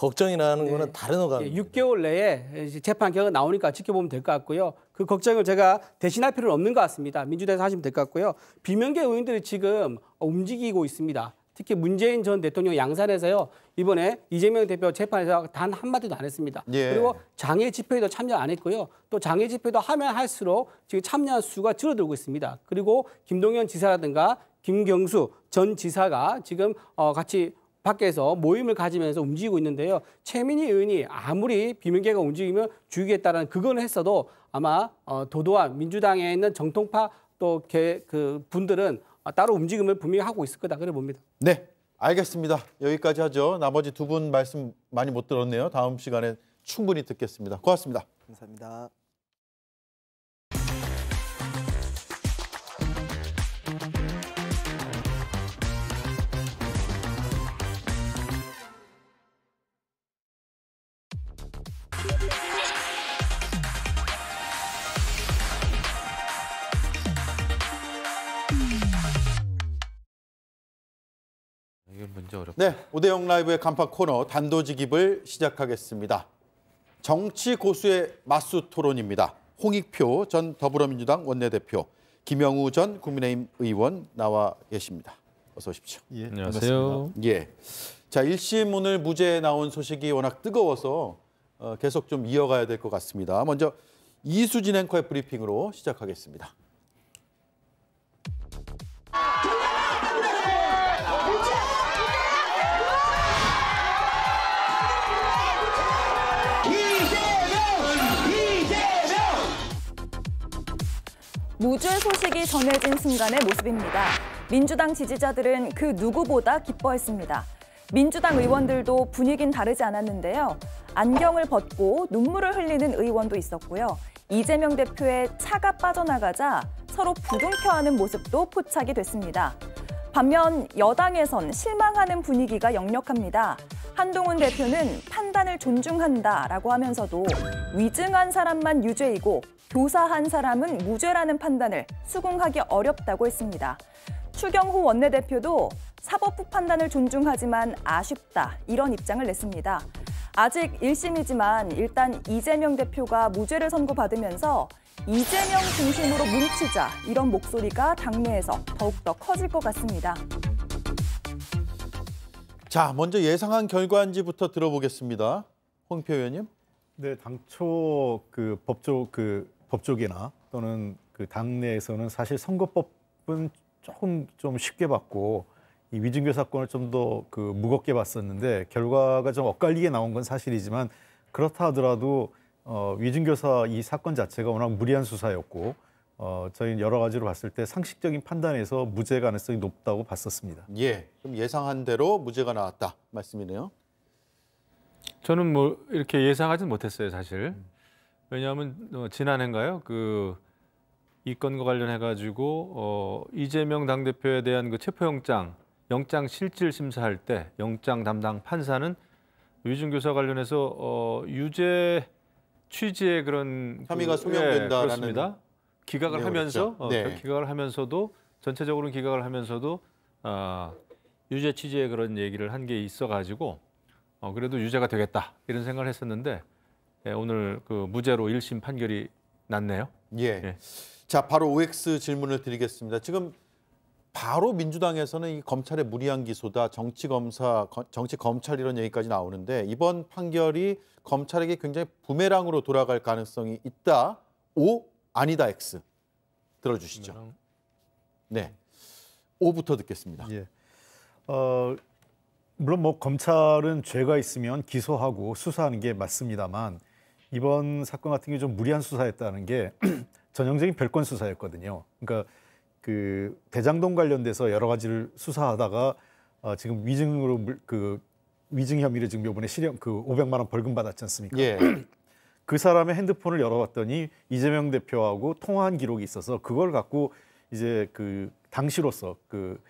걱정이라는 네. 거는 다른 어감입 예, 6개월 내에 재판 결과 나오니까 지켜보면 될 것 같고요. 그 걱정을 제가 대신할 필요는 없는 것 같습니다. 민주당에서 하시면 될 것 같고요. 비명계 의원들이 지금 움직이고 있습니다. 특히 문재인 전 대통령 양산에서요 이번에 이재명 대표 재판에서 단 한마디도 안 했습니다. 예. 그리고 장애 집회에도 참여 안 했고요. 또 장애 집회도 하면 할수록 지금 참여한 수가 줄어들고 있습니다. 그리고 김동연 지사라든가 김경수 전 지사가 지금 어, 같이 밖에서 모임을 가지면서 움직이고 있는데요. 최민희 의원이 아무리 비명계가 움직이면 주의겠다라는 그건 했어도 아마 어, 도도한 민주당에 있는 정통파 또 그 분들은 따로 움직임을 분명히 하고 있을 거다 그래 봅니다. 네, 알겠습니다. 여기까지 하죠. 나머지 두 분 말씀 많이 못 들었네요. 다음 시간에 충분히 듣겠습니다. 고맙습니다. 감사합니다. 진짜 어렵다. 네, 오대영 라이브의 간파 코너 단도직입을 시작하겠습니다. 정치 고수의 맞수 토론입니다. 홍익표 전 더불어민주당 원내대표, 김영우 전 국민의힘 의원 나와 계십니다. 어서 오십시오. 예, 안녕하세요. 예. 자, 1심 오늘 무죄 나온 소식이 워낙 뜨거워서 어, 계속 좀 이어가야 될 것 같습니다. 먼저 이수진 앵커의 브리핑으로 시작하겠습니다. 무죄 소식이 전해진 순간의 모습입니다. 민주당 지지자들은 그 누구보다 기뻐했습니다. 민주당 의원들도 분위긴 다르지 않았는데요. 안경을 벗고 눈물을 흘리는 의원도 있었고요. 이재명 대표의 차가 빠져나가자 서로 부둥켜하는 모습도 포착이 됐습니다. 반면 여당에선 실망하는 분위기가 역력합니다. 한동훈 대표는 판단을 존중한다라고 하면서도 위증한 사람만 유죄이고 교사 한 사람은 무죄라는 판단을 수긍하기 어렵다고 했습니다. 추경호 원내대표도 사법부 판단을 존중하지만 아쉽다 이런 입장을 냈습니다. 아직 1심이지만 일단 이재명 대표가 무죄를 선고받으면서 이재명 중심으로 뭉치자 이런 목소리가 당내에서 더욱더 커질 것 같습니다. 자, 먼저 예상한 결과인지부터 들어보겠습니다. 홍표 의원님. 네, 당초 그 법조 그 법조계나 또는 그 당내에서는 사실 선거법은 조금 좀 쉽게 봤고 이 위증교 사건을 좀 더 그 무겁게 봤었는데 결과가 좀 엇갈리게 나온 건 사실이지만 그렇다 하더라도 어, 위증교사 이 사건 자체가 워낙 무리한 수사였고 어, 저희는 여러 가지로 봤을 때 상식적인 판단에서 무죄 가능성이 높다고 봤었습니다. 예, 그럼 예상한 대로 무죄가 나왔다 말씀이네요. 저는 뭐 이렇게 예상하진 못했어요, 사실. 음. 왜냐하면 어, 지난해인가요? 그이 건과 관련해 가지고 어, 이재명 당대표에 대한 그 체포영장 영장 실질 심사할 때 영장 담당 판사는 유진 교사 관련해서 어, 유죄 취지의 그런 그 혐의가 그, 소명된다라는 예, 기각을 하면서 어, 네. 기각을 하면서도 전체적으로는 기각을 하면서도 어, 유죄 취지의 그런 얘기를 한 게 있어 가지고 어, 그래도 유죄가 되겠다 이런 생각을 했었는데 네, 오늘 그 무죄로 1심 판결이 났네요. 예. 예. 자, 바로 OX 질문을 드리겠습니다. 지금 바로 민주당에서는 이 검찰의 무리한 기소다, 정치 검사, 정치 검찰 이런 얘기까지 나오는데 이번 판결이 검찰에게 굉장히 부메랑으로 돌아갈 가능성이 있다. 오, 아니다 X 들어주시죠. 네, 오부터 듣겠습니다. 예. 어, 물론 뭐 검찰은 죄가 있으면 기소하고 수사하는 게 맞습니다만 이번 사건 같은 게 좀 무리한 수사였다는 게 <clears throat> 전형적인 별건 수사였거든요. 그러니까 그 대장동 관련돼서 여러 가지를 수사하다가 어, 지금 위증으로 그 위증 혐의로 지금 요번에 실형 그 500만 원 벌금 받았지 않습니까? 예. <clears throat> 그 사람의 핸드폰을 열어봤더니 이재명 대표하고 통화한 기록이 있어서 그걸 갖고 이제 그 당시로서 그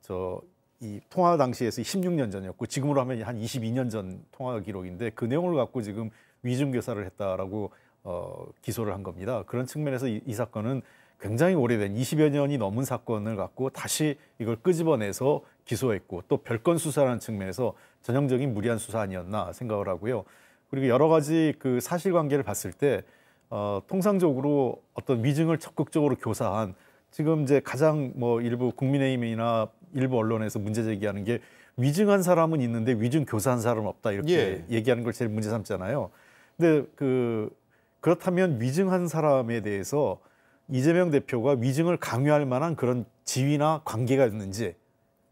저 이 통화 당시에서 16년 전이었고 지금으로 하면 한 22년 전 통화 기록인데 그 내용을 갖고 지금 위증교사를 했다라고 어, 기소를 한 겁니다. 그런 측면에서 이, 이 사건은 굉장히 오래된 20여 년이 넘은 사건을 갖고 다시 이걸 끄집어내서 기소했고 또 별건 수사라는 측면에서 전형적인 무리한 수사 아니었나 생각을 하고요. 그리고 여러 가지 그 사실관계를 봤을 때 어, 통상적으로 어떤 위증을 적극적으로 교사한 지금 이제 가장 뭐 일부 국민의힘이나 일부 언론에서 문제 제기하는 게 위증한 사람은 있는데 위증 교사한 사람은 없다 이렇게 예. 얘기하는 걸 제일 문제 삼잖아요. 근데 그 그렇다면 위증한 사람에 대해서 이재명 대표가 위증을 강요할 만한 그런 지위나 관계가 있는지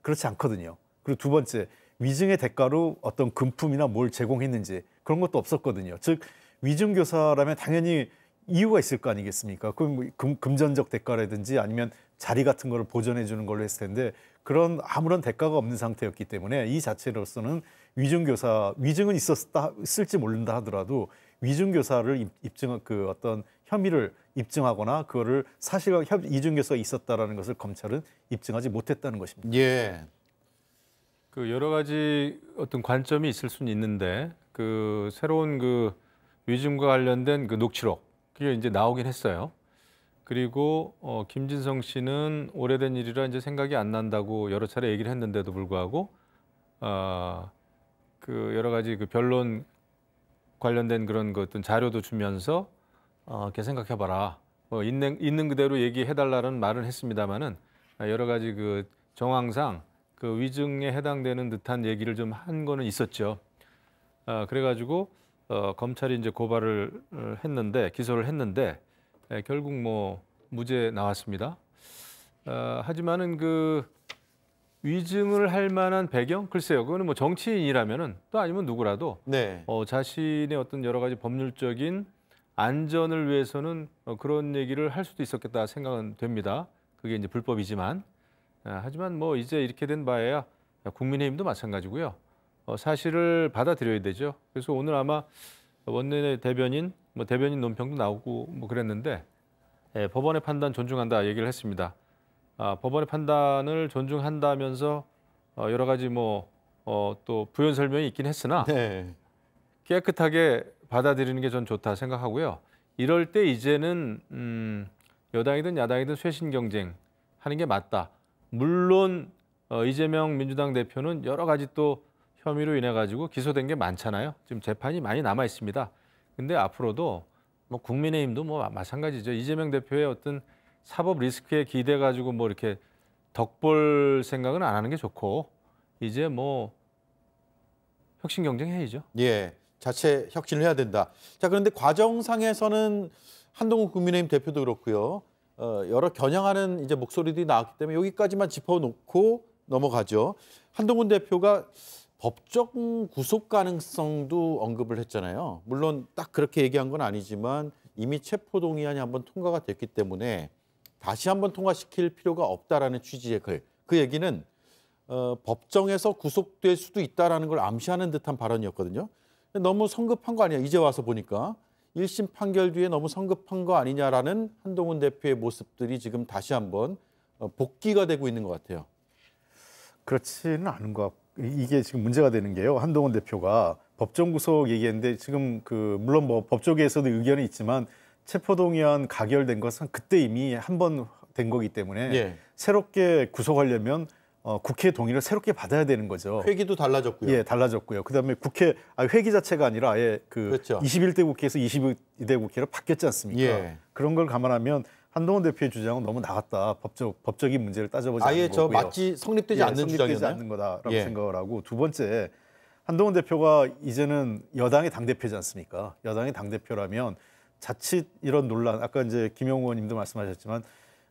그렇지 않거든요. 그리고 두 번째 위증의 대가로 어떤 금품이나 뭘 제공했는지 그런 것도 없었거든요. 즉 위증 교사라면 당연히 이유가 있을 거 아니겠습니까? 그럼 뭐 금, 금전적 대가라든지 아니면 자리 같은 거를 보전해 주는 걸로 했을 텐데 그런 아무런 대가가 없는 상태였기 때문에 이 자체로서는 위증교사 위증은 있었다 쓸지 모른다 하더라도 위증교사를 입증 한그 어떤 혐의를 입증하거나 그거를 사실과 협, 이중교사가 있었다라는 것을 검찰은 입증하지 못했다는 것입니다. 예. 그 여러 가지 어떤 관점이 있을 수는 있는데 그 새로운 그 위증과 관련된 그 녹취록 그게 이제 나오긴 했어요. 그리고 어, 김진성 씨는 오래된 일이라 이제 생각이 안 난다고 여러 차례 얘기를 했는데도 불구하고 어, 그 여러 가지 그 변론 관련된 그런 그 어떤 자료도 주면서 어, 이렇게 생각해봐라. 뭐 있는 있는 그대로 얘기해달라는 말은 했습니다만은 여러 가지 그 정황상 그 위증에 해당되는 듯한 얘기를 좀 한 거는 있었죠. 아, 그래가지고 어, 검찰이 이제 고발을 어, 했는데 기소를 했는데 예, 결국 뭐 무죄 나왔습니다. 아, 하지만은 그 위증을 할 만한 배경? 글쎄요. 그거는 뭐 정치인이라면은 또 아니면 누구라도 네. 어, 자신의 어떤 여러 가지 법률적인 안전을 위해서는 어, 그런 얘기를 할 수도 있었겠다 생각은 됩니다. 그게 이제 불법이지만 아, 하지만 뭐 이제 이렇게 된 바에야 국민의힘도 마찬가지고요. 어, 사실을 받아들여야 되죠. 그래서 오늘 아마 원내 대변인 뭐 대변인 논평도 나오고 뭐 그랬는데 예, 법원의 판단 존중한다 얘기를 했습니다. 아, 법원의 판단을 존중한다면서 어, 여러 가지 뭐또 어, 부연 설명이 있긴 했으나 네. 깨끗하게 받아들이는 게 전 좋다 생각하고요. 이럴 때 이제는 음, 여당이든 야당이든 쇄신 경쟁 하는 게 맞다. 물론 어, 이재명 민주당 대표는 여러 가지 또 혐의로 인해 가지고 기소된 게 많잖아요. 지금 재판이 많이 남아 있습니다. 근데 앞으로도 뭐 국민의힘도 뭐 마찬가지죠. 이재명 대표의 어떤 사법 리스크에 기대 가지고 뭐 이렇게 덕볼 생각은 안 하는 게 좋고 이제 뭐 혁신 경쟁해야죠. 예, 자체 혁신을 해야 된다. 자 그런데 과정상에서는 한동훈 국민의힘 대표도 그렇고요. 어, 여러 겨냥하는 이제 목소리들이 나왔기 때문에 여기까지만 짚어놓고 넘어가죠. 한동훈 대표가 법적 구속 가능성도 언급을 했잖아요. 물론 딱 그렇게 얘기한 건 아니지만 이미 체포동의안이 한번 통과가 됐기 때문에 다시 한번 통과시킬 필요가 없다라는 취지의 글. 그 얘기는 어, 법정에서 구속될 수도 있다라는 걸 암시하는 듯한 발언이었거든요. 너무 성급한 거 아니야. 이제 와서 보니까 1심 판결 뒤에 너무 성급한 거 아니냐라는 한동훈 대표의 모습들이 지금 다시 한번 어, 복귀가 되고 있는 것 같아요. 그렇지는 않은 것 같고 이게 지금 문제가 되는 게요. 한동훈 대표가 법정 구속 얘기했는데 지금 그 물론 뭐 법조계에서도 의견이 있지만 체포동의안 가결된 것은 그때 이미 한 번 된 거기 때문에 예. 새롭게 구속하려면 어, 국회 동의를 새롭게 받아야 되는 거죠. 회기도 달라졌고요. 예, 달라졌고요. 그다음에 국회 아, 회기 자체가 아니라 아예 그 그렇죠. 21대 국회에서 22대 국회로 바뀌었지 않습니까? 예. 그런 걸 감안하면 한동훈 대표의 주장은 너무 나갔다. 법적 법적인 문제를 따져보지 아예 않는 거고요. 아예 저 마치 성립되지 예, 않는 성립되지 주장이었나요? 않는 거다라고 예. 생각을 하고 두 번째 한동훈 대표가 이제는 여당의 당 대표지 않습니까? 여당의 당 대표라면 자칫 이런 논란, 아까 이제 김용우 의원님도 말씀하셨지만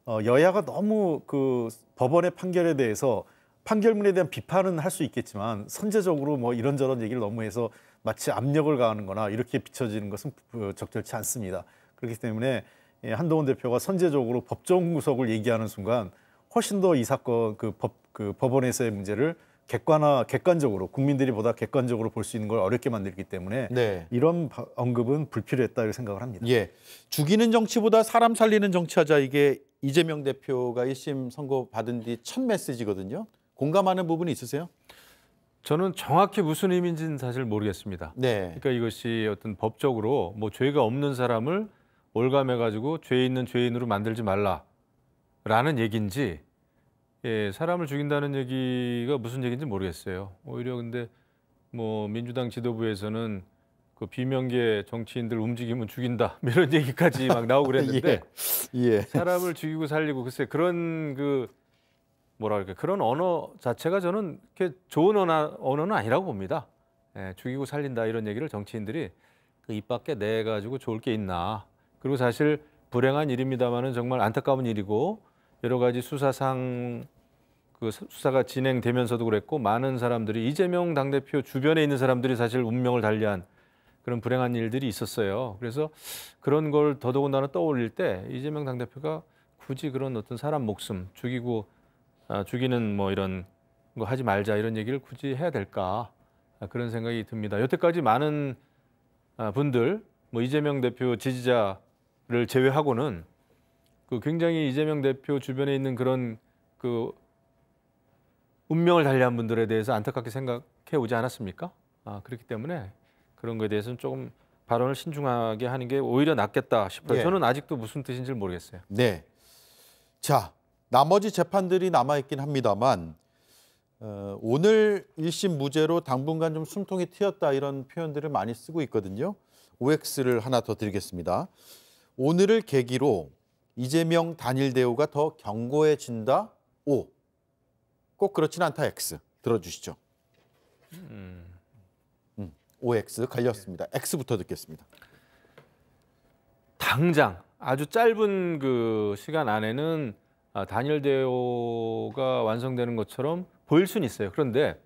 어, 여야가 너무 그 법원의 판결에 대해서 판결문에 대한 비판은 할 수 있겠지만 선제적으로 뭐 이런저런 얘기를 너무 해서 마치 압력을 가하는 거나 이렇게 비춰지는 것은 적절치 않습니다. 그렇기 때문에 예, 한동훈 대표가 선제적으로 법정 구속을 얘기하는 순간 훨씬 더 이 사건 그 법그 그 법원에서의 문제를 객관화 객관적으로 국민들이 보다 객관적으로 볼 수 있는 걸 어렵게 만들기 때문에 네. 이런 언급은 불필요했다고 생각을 합니다. 예. 죽이는 정치보다 사람 살리는 정치하자 이게 이재명 대표가 1심 선고 받은 뒤 첫 메시지거든요. 공감하는 부분이 있으세요? 저는 정확히 무슨 의미인지는 사실 모르겠습니다. 네. 그러니까 이것이 어떤 법적으로 뭐 죄가 없는 사람을 올감해 가지고 죄 있는 죄인으로 만들지 말라라는 얘기인지 예, 사람을 죽인다는 얘기가 무슨 얘기인지 모르겠어요. 오히려 근데 뭐 민주당 지도부에서는 그 비명계 정치인들 움직이면 죽인다 <laughs> 뭐 이런 얘기까지 막 나오고 <laughs> 예, 그랬는데 예, 예. 사람을 죽이고 살리고 글쎄 그런 그 뭐라 그럴까 그런 언어 자체가 저는 이렇게 좋은 언어, 언어는 아니라고 봅니다. 예, 죽이고 살린다 이런 얘기를 정치인들이 그입 밖에 내 가지고 좋을 게 있나 그리고 사실 불행한 일입니다만은 정말 안타까운 일이고 여러 가지 수사상 그 수사가 진행되면서도 그랬고 많은 사람들이 이재명 당대표 주변에 있는 사람들이 사실 운명을 달리한 그런 불행한 일들이 있었어요. 그래서 그런 걸 더더군다나 떠올릴 때 이재명 당대표가 굳이 그런 어떤 사람 목숨 죽이고 아, 죽이는 뭐 이런 거 하지 말자 이런 얘기를 굳이 해야 될까 아, 그런 생각이 듭니다. 여태까지 많은 아, 분들 뭐 이재명 대표 지지자를 제외하고는 그 굉장히 이재명 대표 주변에 있는 그런 그 운명을 달리한 분들에 대해서 안타깝게 생각해 오지 않았습니까? 아, 그렇기 때문에 그런 거에 대해서는 조금 발언을 신중하게 하는 게 오히려 낫겠다 싶어요. 네. 저는 아직도 무슨 뜻인지 모르겠어요. 네. 자, 나머지 재판들이 남아있긴 합니다만 어, 오늘 1심 무죄로 당분간 좀 숨통이 트였다 이런 표현들을 많이 쓰고 있거든요. OX를 하나 더 드리겠습니다. 오늘을 계기로 이재명 단일 대우가 더 견고해진다. O. 꼭 그렇진 않다. X. 들어주시죠. 음. 음, OX 갈렸습니다. X부터 듣겠습니다. 당장 아주 짧은 그 시간 안에는 아, 단일 대우가 완성되는 것처럼 보일 수는 있어요. 그런데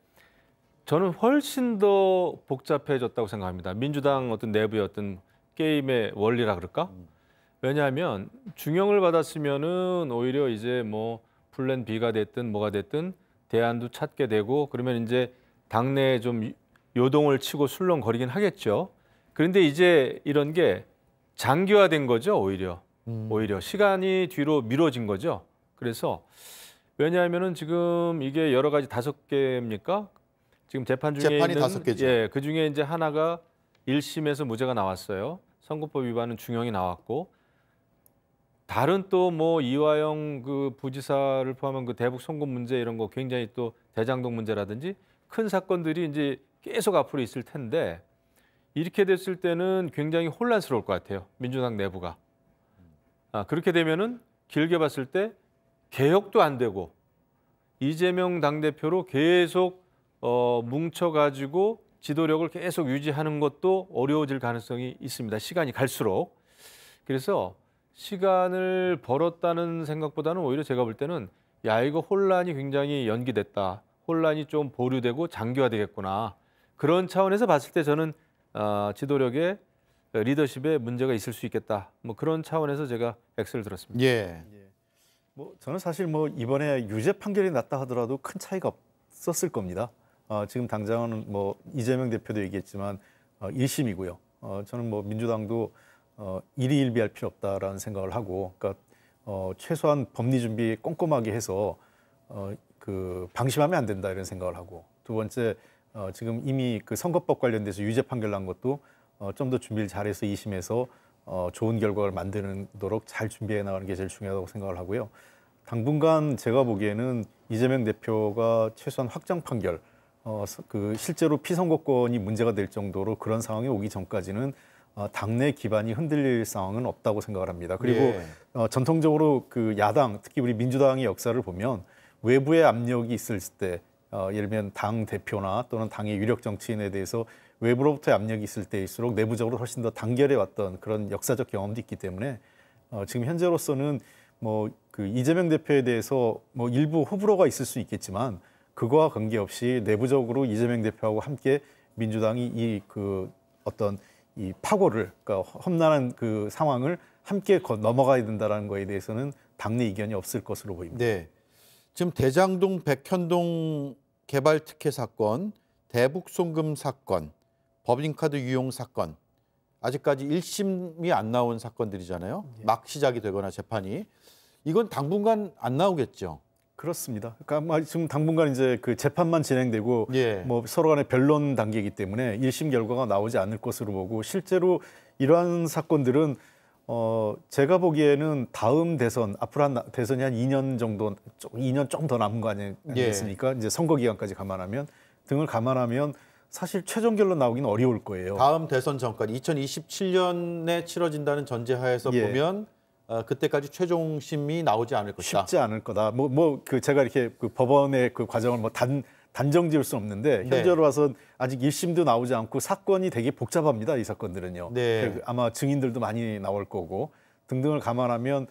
저는 훨씬 더 복잡해졌다고 생각합니다. 민주당 어떤 내부의 어떤 게임의 원리라 그럴까? 음. 왜냐하면 중형을 받았으면은 오히려 이제 뭐 플랜 B가 됐든 뭐가 됐든 대안도 찾게 되고 그러면 이제 당내에 좀 요동을 치고 술렁거리긴 하겠죠. 그런데 이제 이런 게 장기화된 거죠, 오히려. 음. 오히려 시간이 뒤로 미뤄진 거죠. 그래서 왜냐하면은 지금 이게 여러 가지 다섯 개입니까? 지금 재판 중에 재판이 다섯 개죠. 예, 그 중에 이제 하나가 1심에서 무죄가 나왔어요. 선거법 위반은 중형이 나왔고 다른 또 뭐 이화영 그 부지사를 포함한 그 대북 송금 문제 이런 거 굉장히 또 대장동 문제라든지 큰 사건들이 이제 계속 앞으로 있을 텐데 이렇게 됐을 때는 굉장히 혼란스러울 것 같아요. 민주당 내부가. 아, 그렇게 되면은 길게 봤을 때 개혁도 안 되고 이재명 당대표로 계속 어, 뭉쳐가지고 지도력을 계속 유지하는 것도 어려워질 가능성이 있습니다. 시간이 갈수록. 그래서 시간을 벌었다는 생각보다는 오히려 제가 볼 때는 야 이거 혼란이 굉장히 연기됐다. 혼란이 좀 보류되고 장기화되겠구나. 그런 차원에서 봤을 때 저는 어, 지도력에 리더십에 문제가 있을 수 있겠다. 뭐 그런 차원에서 제가 엑셀을 들었습니다. 예. 예. 뭐 저는 사실 뭐 이번에 유죄 판결이 났다 하더라도 큰 차이가 없었을 겁니다. 어, 지금 당장은 뭐 이재명 대표도 얘기했지만 어, 1심이고요. 어, 저는 뭐 민주당도 어, 일희일비할 필요 없다라는 생각을 하고 그러니까 어, 최소한 법리 준비 꼼꼼하게 해서 어, 그 방심하면 안 된다 이런 생각을 하고 두 번째 어, 지금 이미 그 선거법 관련돼서 유죄 판결 난 것도 어, 좀 더 준비를 잘해서 이심에서 어, 좋은 결과를 만드는도록 잘 준비해 나가는 게 제일 중요하다고 생각을 하고요. 당분간 제가 보기에는 이재명 대표가 최소한 확정 판결, 어, 그 실제로 피선거권이 문제가 될 정도로 그런 상황이 오기 전까지는 어, 당내 기반이 흔들릴 상황은 없다고 생각을 합니다. 그리고 예. 어, 전통적으로 그 야당, 특히 우리 민주당의 역사를 보면 외부의 압력이 있을 때, 어, 예를 들면 당 대표나 또는 당의 유력 정치인에 대해서 외부로부터의 압력이 있을 때일수록 내부적으로 훨씬 더 단결해 왔던 그런 역사적 경험도 있기 때문에 어, 지금 현재로서는 뭐 그 이재명 대표에 대해서 뭐 일부 호불호가 있을 수 있겠지만 그거와 관계없이 내부적으로 이재명 대표하고 함께 민주당이 이 그 어떤 이 파고를 그러니까 험난한 그 상황을 함께 넘어가야 된다라는 거에 대해서는 당내 이견이 없을 것으로 보입니다. 네. 지금 대장동 백현동 개발 특혜 사건, 대북 송금 사건, 법인카드 유용 사건 아직까지 1심이 안 나온 사건들이잖아요. 예. 막 시작이 되거나 재판이 이건 당분간 안 나오겠죠. 그렇습니다. 그러니까 지금 당분간 이제 그 재판만 진행되고 예. 뭐 서로 간에 변론 단계이기 때문에 1심 결과가 나오지 않을 것으로 보고 실제로 이러한 사건들은 어 제가 보기에는 다음 대선 앞으로 한 대선이 한 2년 정도 2년 좀 더 남은 거 예. 아니겠습니까? 예. 이제 선거 기간까지 감안하면 등을 감안하면 사실 최종 결론 나오기는 어려울 거예요. 다음 대선 전까지 2027년에 치러진다는 전제하에서 예. 보면 어, 그때까지 최종 심이 나오지 않을 것이다. 쉽지 않을 거다. 뭐 뭐 그 제가 이렇게 그 법원의 그 과정을 뭐 단 단정 지을 수 없는데 네. 현재로 와서 아직 1심도 나오지 않고 사건이 되게 복잡합니다. 이 사건들은요. 네. 그 아마 증인들도 많이 나올 거고 등등을 감안하면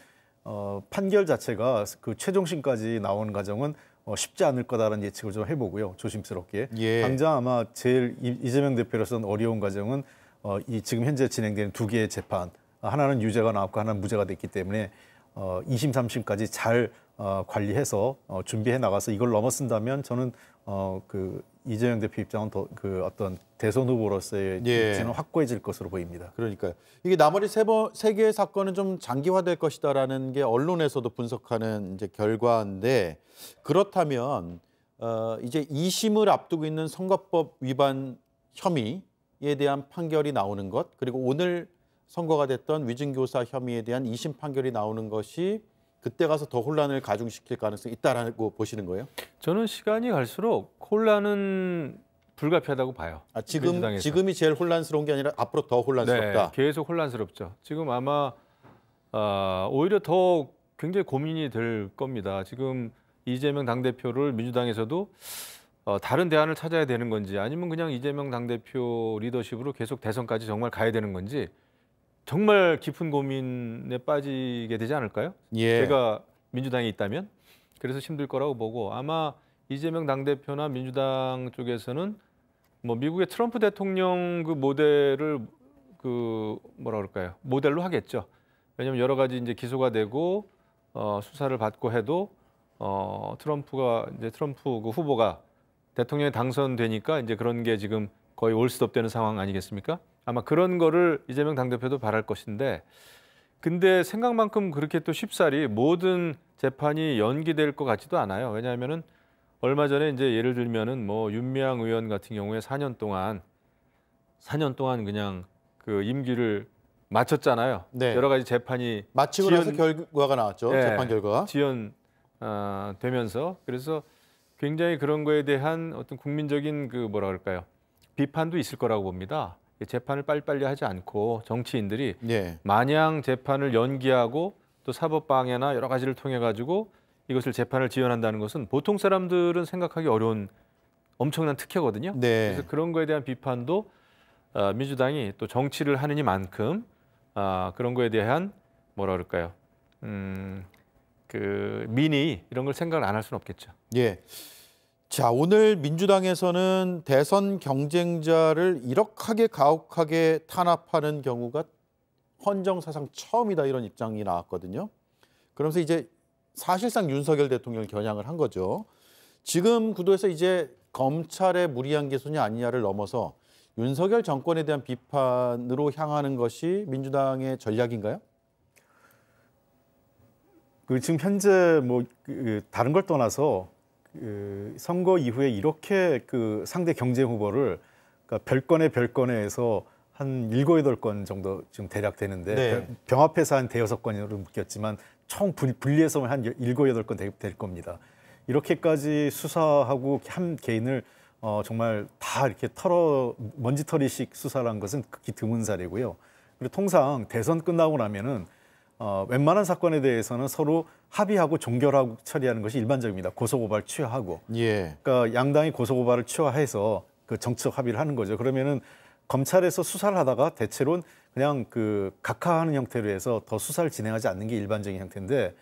어, 판결 자체가 그 최종심까지 나오는 과정은 어, 쉽지 않을 거다라는 예측을 좀 해보고요. 조심스럽게. 예. 당장 아마 제일 이재명 대표로서는 어려운 과정은 어, 이 지금 현재 진행되는 두 개의 재판 하나는 유죄가 나왔고 하나는 무죄가 됐기 때문에 어, 2심, 3심까지 잘 어, 관리해서 어, 준비해 나가서 이걸 넘어쓴다면 저는 어, 그 이재명 대표 입장은 더그 어떤 대선 후보로서의 예. 지는 확고해질 것으로 보입니다. 그러니까요. 이게 나머지 세 번 세 개의 사건은 좀 장기화될 것이다라는 게 언론에서도 분석하는 이제 결과인데 그렇다면 어, 이제 2심을 앞두고 있는 선거법 위반 혐의에 대한 판결이 나오는 것 그리고 오늘 선거가 됐던 위증교사 혐의에 대한 2심 판결이 나오는 것이 그때 가서 더 혼란을 가중시킬 가능성이 있다라고 보시는 거예요? 저는 시간이 갈수록 혼란은 불가피하다고 봐요. 아, 지금 민주당에서. 지금이 제일 혼란스러운 게 아니라 앞으로 더 혼란스럽다. 네, 계속 혼란스럽죠. 지금 아마 어, 오히려 더 굉장히 고민이 될 겁니다. 지금 이재명 당대표를 민주당에서도 어, 다른 대안을 찾아야 되는 건지 아니면 그냥 이재명 당대표 리더십으로 계속 대선까지 정말 가야 되는 건지 정말 깊은 고민에 빠지게 되지 않을까요? 예. 제가 민주당에 있다면 그래서 힘들 거라고 보고 아마 이재명 당대표나 민주당 쪽에서는 뭐 미국의 트럼프 대통령 그 모델을 그 뭐라 그럴까요? 모델로 하겠죠. 왜냐면 여러 가지 이제 기소가 되고 어, 수사를 받고 해도 어, 트럼프가 이제 트럼프 그 후보가 대통령에 당선되니까 이제 그런 게 지금 거의 올스톱 되는 상황 아니겠습니까? 아마 그런 거를 이재명 당대표도 바랄 것인데 근데 생각만큼 그렇게 또 쉽사리 모든 재판이 연기될 것 같지도 않아요. 왜냐하면은 얼마 전에 이제 예를 들면은 뭐 윤미향 의원 같은 경우에 4년 동안 4년 동안 그냥 그 임기를 마쳤잖아요. 네. 여러 가지 재판이 마치고 지연, 나서 결과가 나왔죠. 네, 재판 결과 지연 어, 되면서 그래서 굉장히 그런 거에 대한 어떤 국민적인 그 뭐라 그럴까요 비판도 있을 거라고 봅니다. 재판을 빨리빨리 하지 않고 정치인들이 예. 마냥 재판을 연기하고 또 사법 방해나 여러 가지를 통해 가지고 이것을 재판을 지연한다는 것은 보통 사람들은 생각하기 어려운 엄청난 특혜거든요. 네. 그래서 그런 거에 대한 비판도 아, 민주당이 또 정치를 하느니만큼 아, 그런 거에 대한 뭐라 그럴까요? 음, 그 미니 이런 걸 생각을 안 할 수는 없겠죠. 예. 자, 오늘 민주당에서는 대선 경쟁자를 이렇게 가혹하게 탄압하는 경우가 헌정 사상 처음이다 이런 입장이 나왔거든요. 그러면서 이제 사실상 윤석열 대통령을 겨냥을 한 거죠. 지금 구도에서 이제 검찰의 무리한 개선이 아니냐를 넘어서 윤석열 정권에 대한 비판으로 향하는 것이 민주당의 전략인가요? 그 지금 현재 뭐그 다른 걸 떠나서 그 선거 이후에 이렇게 그 상대 경쟁 후보를 그러니까 별건에 별건에에서 한 일곱 여덟 건 정도 지금 대략 되는데 네. 병합해서 한 대여섯 건으로 묶였지만 총 분리해서 한 일곱 여덟 건 될 겁니다. 이렇게까지 수사하고 한 개인을 어, 정말 다 이렇게 털어 먼지털이식 수사란 것은 극히 드문 사례고요. 그리고 통상 대선 끝나고 나면은 어, 웬만한 사건에 대해서는 서로 합의하고 종결하고 처리하는 것이 일반적입니다. 고소고발 취하하고. 예. 그러니까 양당이 고소고발을 취하해서 그 정치적 합의를 하는 거죠. 그러면은 검찰에서 수사를 하다가 대체로 그냥 그 각하하는 형태로 해서 더 수사를 진행하지 않는 게 일반적인 형태인데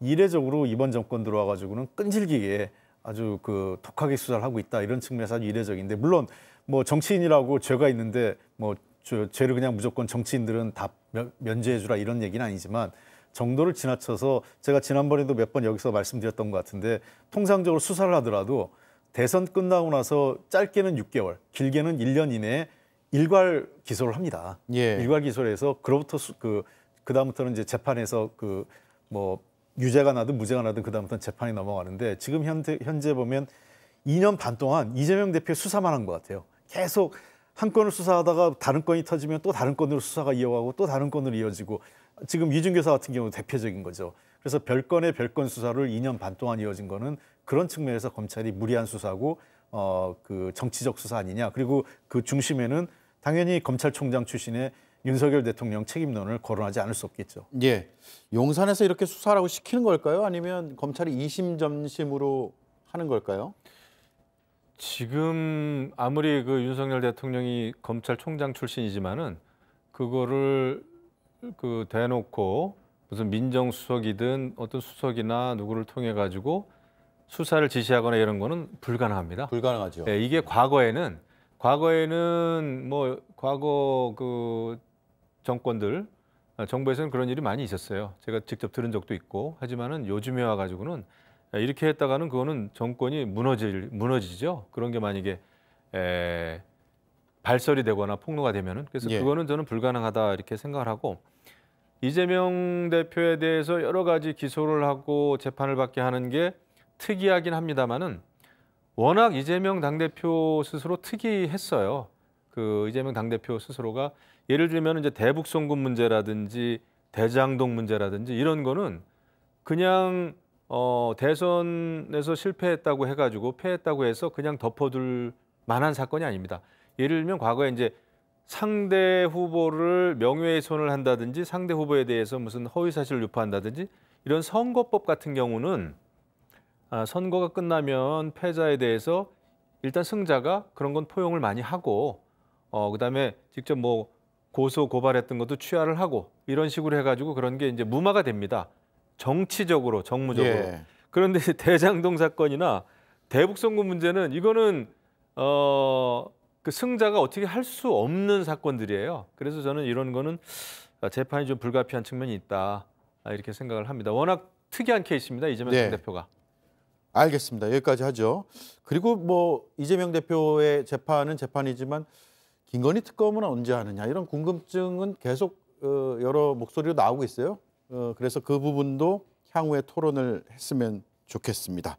이례적으로 이번 정권 들어와 가지고는 끈질기게 아주 그 독하게 수사를 하고 있다 이런 측면에서 아주 이례적인데 물론 뭐 정치인이라고 죄가 있는데 뭐 죄를 그냥 무조건 정치인들은 다 면제해주라 이런 얘기는 아니지만 정도를 지나쳐서 제가 지난번에도 몇 번 여기서 말씀드렸던 것 같은데 통상적으로 수사를 하더라도 대선 끝나고 나서 짧게는 6개월, 길게는 1년 이내에 일괄 기소를 합니다. 예. 일괄 기소를 해서 그로부터 그 그다음부터는 이제 재판에서 그 뭐 유죄가 나든 무죄가 나든 그다음부터는 재판이 넘어가는데 지금 현재 현재 보면 2년 반 동안 이재명 대표 수사만 한 것 같아요. 계속 한 건을 수사하다가 다른 건이 터지면 또 다른 건으로 수사가 이어가고 또 다른 건으로 이어지고 지금 이준교사 같은 경우 대표적인 거죠. 그래서 별건의 별건 수사를 2년 반 동안 이어진 거는 그런 측면에서 검찰이 무리한 수사고 어 그 정치적 수사 아니냐. 그리고 그 중심에는 당연히 검찰총장 출신의 윤석열 대통령 책임론을 거론하지 않을 수 없겠죠. 예. 용산에서 이렇게 수사라고 시키는 걸까요? 아니면 검찰이 이심점심으로 하는 걸까요? 지금 아무리 그 윤석열 대통령이 검찰총장 출신이지만은 그거를 그 대놓고 무슨 민정수석이든 어떤 수석이나 누구를 통해 가지고 수사를 지시하거나 이런 거는 불가능합니다. 불가능하죠. 네, 이게 과거에는 과거에는 뭐 과거 그 정권들 아, 정부에서는 그런 일이 많이 있었어요. 제가 직접 들은 적도 있고 하지만은 요즘에 와 가지고는 예, 이렇게 했다가는 그거는 정권이 무너질 무너지죠. 그런 게 만약에 에, 발설이 되거나 폭로가 되면은 그래서 예. 그거는 저는 불가능하다 이렇게 생각을 하고 이재명 대표에 대해서 여러 가지 기소를 하고 재판을 받게 하는 게 특이하긴 합니다만은 워낙 이재명 당대표 스스로 특이했어요. 그 이재명 당대표 스스로가 예를 들면 이제 대북송금 문제라든지 대장동 문제라든지 이런 거는 그냥 어, 대선에서 실패했다고 해가지고 패했다고 해서 그냥 덮어둘 만한 사건이 아닙니다. 예를 들면 과거에 이제 상대 후보를 명예훼손을 한다든지 상대 후보에 대해서 무슨 허위사실을 유포한다든지 이런 선거법 같은 경우는 아, 선거가 끝나면 패자에 대해서 일단 승자가 그런 건 포용을 많이 하고 어, 그다음에 직접 뭐 고소 고발했던 것도 취하를 하고 이런 식으로 해가지고 그런 게 이제 무마가 됩니다. 정치적으로 정무적으로 예. 그런데 대장동 사건이나 대북선거 문제는 이거는 어, 그 승자가 어떻게 할 수 없는 사건들이에요. 그래서 저는 이런 거는 아, 재판이 좀 불가피한 측면이 있다 아, 이렇게 생각을 합니다. 워낙 특이한 케이스입니다. 이재명 네. 대표가. 알겠습니다. 여기까지 하죠. 그리고 뭐 이재명 대표의 재판은 재판이지만 김건희 특검은 언제 하느냐 이런 궁금증은 계속 어, 여러 목소리로 나오고 있어요. 어, 그래서 그 부분도 향후에 토론을 했으면 좋겠습니다.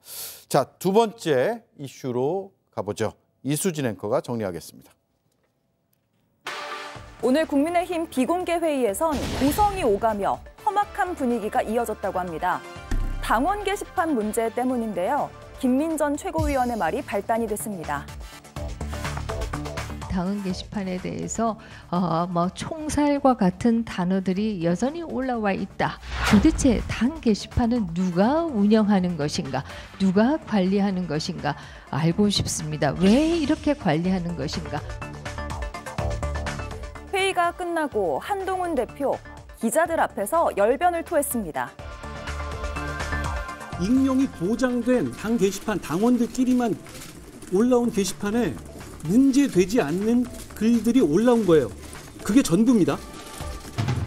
자, 두 번째 이슈로 가보죠. 이수진 앵커가 정리하겠습니다. 오늘 국민의힘 비공개 회의에선 고성이 오가며 험악한 분위기가 이어졌다고 합니다. 당원 게시판 문제 때문인데요. 김민전 최고위원의 말이 발단이 됐습니다. 당헌 게시판에 대해서 어, 뭐 총살과 같은 단어들이 여전히 올라와 있다. 도대체 당 게시판은 누가 운영하는 것인가? 누가 관리하는 것인가? 알고 싶습니다. 왜 이렇게 관리하는 것인가? 회의가 끝나고 한동훈 대표 기자들 앞에서 열변을 토했습니다. 익명이 보장된 당 게시판 당원들끼리만 올라온 게시판에 문제되지 않는 글들이 올라온 거예요. 그게 전부입니다.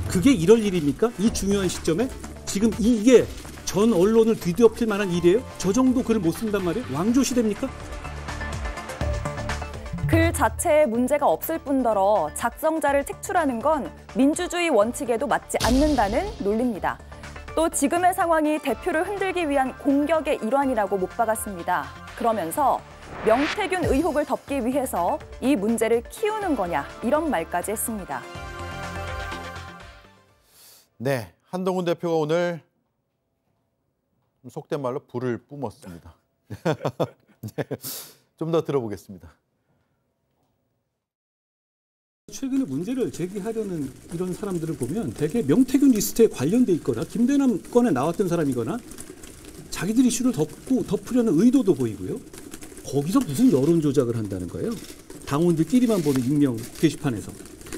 그게 이럴 일입니까? 이 중요한 시점에 지금 이게 전 언론을 뒤덮힐 만한 일이에요? 저 정도 글을 못 쓴단 말이에요? 왕조시대입니까? 글 자체에 문제가 없을 뿐더러 작성자를 색출하는 건 민주주의 원칙에도 맞지 않는다는 논리입니다. 또 지금의 상황이 대표를 흔들기 위한 공격의 일환이라고 못 박았습니다. 그러면서 명태균 의혹을 덮기 위해서 이 문제를 키우는 거냐 이런 말까지 했습니다. 네, 한동훈 대표가 오늘 속된 말로 불을 뿜었습니다. <laughs> 네, 좀 더 들어보겠습니다. 최근에 문제를 제기하려는 이런 사람들을 보면 대개 명태균 리스트에 관련돼 있거나 김대남 건에 나왔던 사람이거나 자기들 이슈를 덮고 덮으려는 의도도 보이고요. 거기서 무슨 여론 조작을 한다는 거예요? 당원들끼리만 보는 익명 게시판에서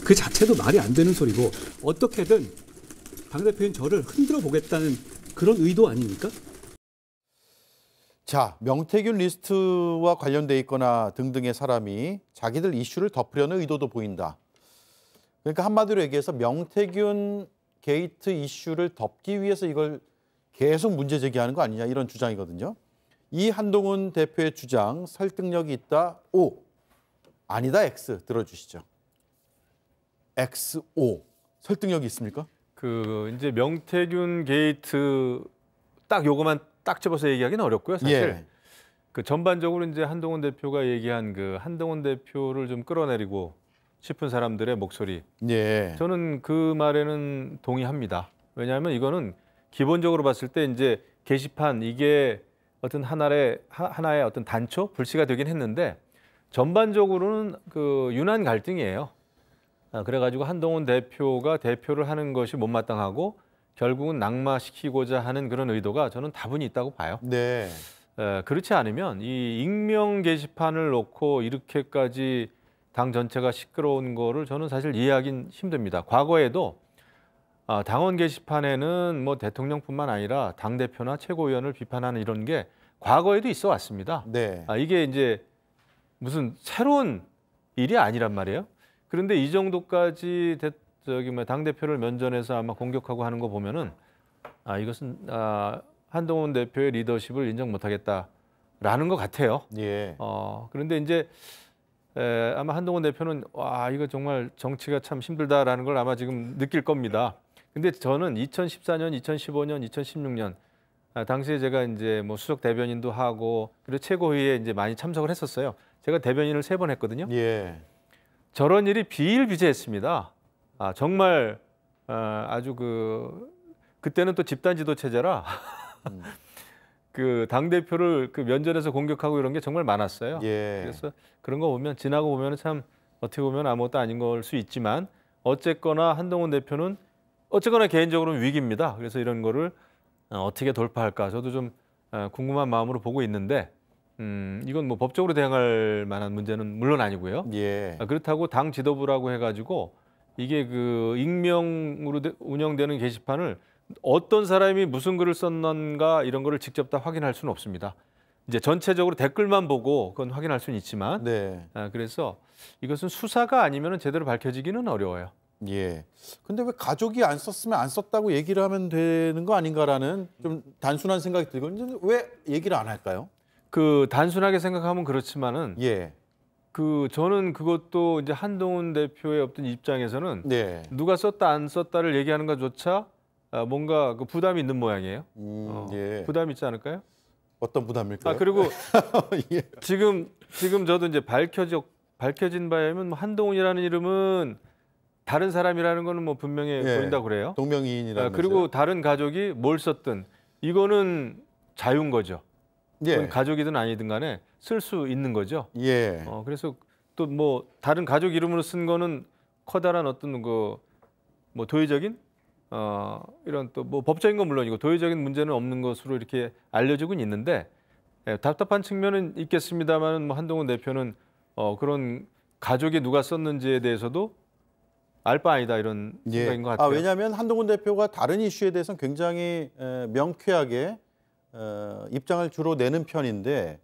그 자체도 말이 안 되는 소리고 어떻게든 당 대표인 저를 흔들어 보겠다는 그런 의도 아닙니까? 자, 명태균 리스트와 관련돼 있거나 등등의 사람이 자기들 이슈를 덮으려는 의도도 보인다. 그러니까 한마디로 얘기해서 명태균 게이트 이슈를 덮기 위해서 이걸 계속 문제 제기하는 거 아니냐 이런 주장이거든요. 이 한동훈 대표의 주장 설득력이 있다 O 아니다 X 들어주시죠. XO 설득력이 있습니까? 그 이제 명태균 게이트 딱 요거만 딱 집어서 얘기하기는 어렵고요. 사실 예. 그 전반적으로 이제 한동훈 대표가 얘기한 그 한동훈 대표를 좀 끌어내리고 싶은 사람들의 목소리. 예. 저는 그 말에는 동의합니다. 왜냐하면 이거는 기본적으로 봤을 때 이제 게시판 이게 어떤 하나의 하나의 어떤 단초 불씨가 되긴 했는데 전반적으로는 그 유난 갈등이에요. 아, 그래가지고 한동훈 대표가 대표를 하는 것이 못마땅하고 결국은 낙마시키고자 하는 그런 의도가 저는 다분히 있다고 봐요. 네. 그렇지 않으면 이 익명 게시판을 놓고 이렇게까지 당 전체가 시끄러운 거를 저는 사실 이해하긴 힘듭니다. 과거에도 아, 당원 게시판에는 뭐 대통령뿐만 아니라 당 대표나 최고위원을 비판하는 이런 게 과거에도 있어 왔습니다. 네. 아, 이게 이제 무슨 새로운 일이 아니란 말이에요. 그런데 이 정도까지 대, 저기 뭐당 대표를 면전에서 아마 공격하고 하는 거 보면은 아 이것은 아, 한동훈 대표의 리더십을 인정 못하겠다라는 것 같아요. 예. 어 그런데 이제 에, 아마 한동훈 대표는 와 이거 정말 정치가 참 힘들다라는 걸 아마 지금 느낄 겁니다. 근데 저는 2014년, 2015년, 2016년 당시에 제가 이제 뭐 수석 대변인도 하고 그리고 최고위에 이제 많이 참석을 했었어요. 제가 대변인을 세 번 했거든요. 예. 저런 일이 비일비재했습니다. 아, 정말 아, 아주 그 그때는 또 집단 지도 체제라 음. <laughs> 그당 대표를 그 면전에서 공격하고 이런 게 정말 많았어요. 예. 그래서 그런 거 보면 지나고 보면 참 어떻게 보면 아무것도 아닌 걸 수 있지만 어쨌거나 한동훈 대표는 어쨌거나 개인적으로는 위기입니다. 그래서 이런 거를 어, 어떻게 돌파할까 저도 좀 어, 궁금한 마음으로 보고 있는데 음, 이건 뭐 법적으로 대응할 만한 문제는 물론 아니고요. 예. 아, 그렇다고 당 지도부라고 해가지고 이게 그 익명으로 운영되는 게시판을 어떤 사람이 무슨 글을 썼는가 이런 거를 직접 다 확인할 수는 없습니다. 이제 전체적으로 댓글만 보고 그건 확인할 수는 있지만 네. 아, 그래서 이것은 수사가 아니면 제대로 밝혀지기는 어려워요. 예. 근데 왜 가족이 안 썼으면 안 썼다고 얘기를 하면 되는 거 아닌가라는 좀 단순한 생각이 들거든요왜 얘기를 안 할까요? 그 단순하게 생각하면 그렇지만은 예. 그 저는 그것도 이제 한동훈 대표의 어떤 입장에서는 예. 누가 썼다 안 썼다를 얘기하는 것조차 아, 뭔가 그 부담이 있는 모양이에요. 음, 어, 예. 부담이 있지 않을까요? 어떤 부담일까요? 아 그리고 <laughs> 예. 지금 지금 저도 이제 밝혀져 밝혀진 바에 의하면 뭐 한동훈이라는 이름은 다른 사람이라는 거는 뭐 분명히 예, 보인다 그래요. 동명이인이라. 아, 그리고 다른 가족이 뭘 썼든 이거는 자유인 거죠. 예. 가족이든 아니든 간에 쓸 수 있는 거죠. 예. 어, 그래서 또 뭐 다른 가족 이름으로 쓴 거는 커다란 어떤 그 뭐 도의적인 어 이런 또 뭐 법적인 건 물론이고 도의적인 문제는 없는 것으로 이렇게 알려지고 있는데 예, 답답한 측면은 있겠습니다만 뭐 한동훈 대표는 어 그런 가족이 누가 썼는지에 대해서도 알바 아니다 이런 예. 생각인 것 아, 같아요. 아, 왜냐하면 한동훈 대표가 다른 이슈에 대해서는 굉장히 명쾌하게 어, 입장을 주로 내는 편인데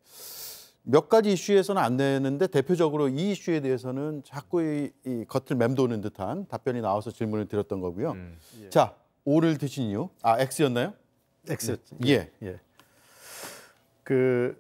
몇 가지 이슈에서는 안 내는데 대표적으로 이 이슈에 대해서는 자꾸 이, 이 겉을 맴도는 듯한 답변이 나와서 질문을 드렸던 거고요. 음. 예. 자, 오를 드신 이유. 아, X였나요? X였죠. 예. 예. 예. 그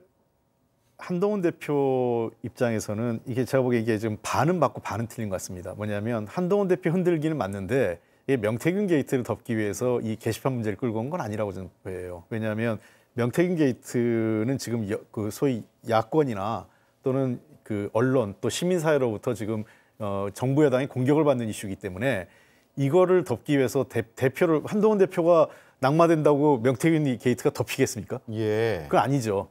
한동훈 대표 입장에서는 이게 제가 보기에 이게 지금 반은 맞고 반은 틀린 것 같습니다. 뭐냐면 한동훈 대표 흔들기는 맞는데 이 명태균 게이트를 덮기 위해서 이 게시판 문제를 끌고 온 건 아니라고 저는 보여요. 왜냐하면 명태균 게이트는 지금 여, 그 소위 야권이나 또는 그 언론 또 시민사회로부터 지금 어, 정부 여당이 공격을 받는 이슈이기 때문에 이거를 덮기 위해서 대, 표를 한동훈 대표가 낙마된다고 명태균 게이트가 덮이겠습니까? 예. 그건 아니죠.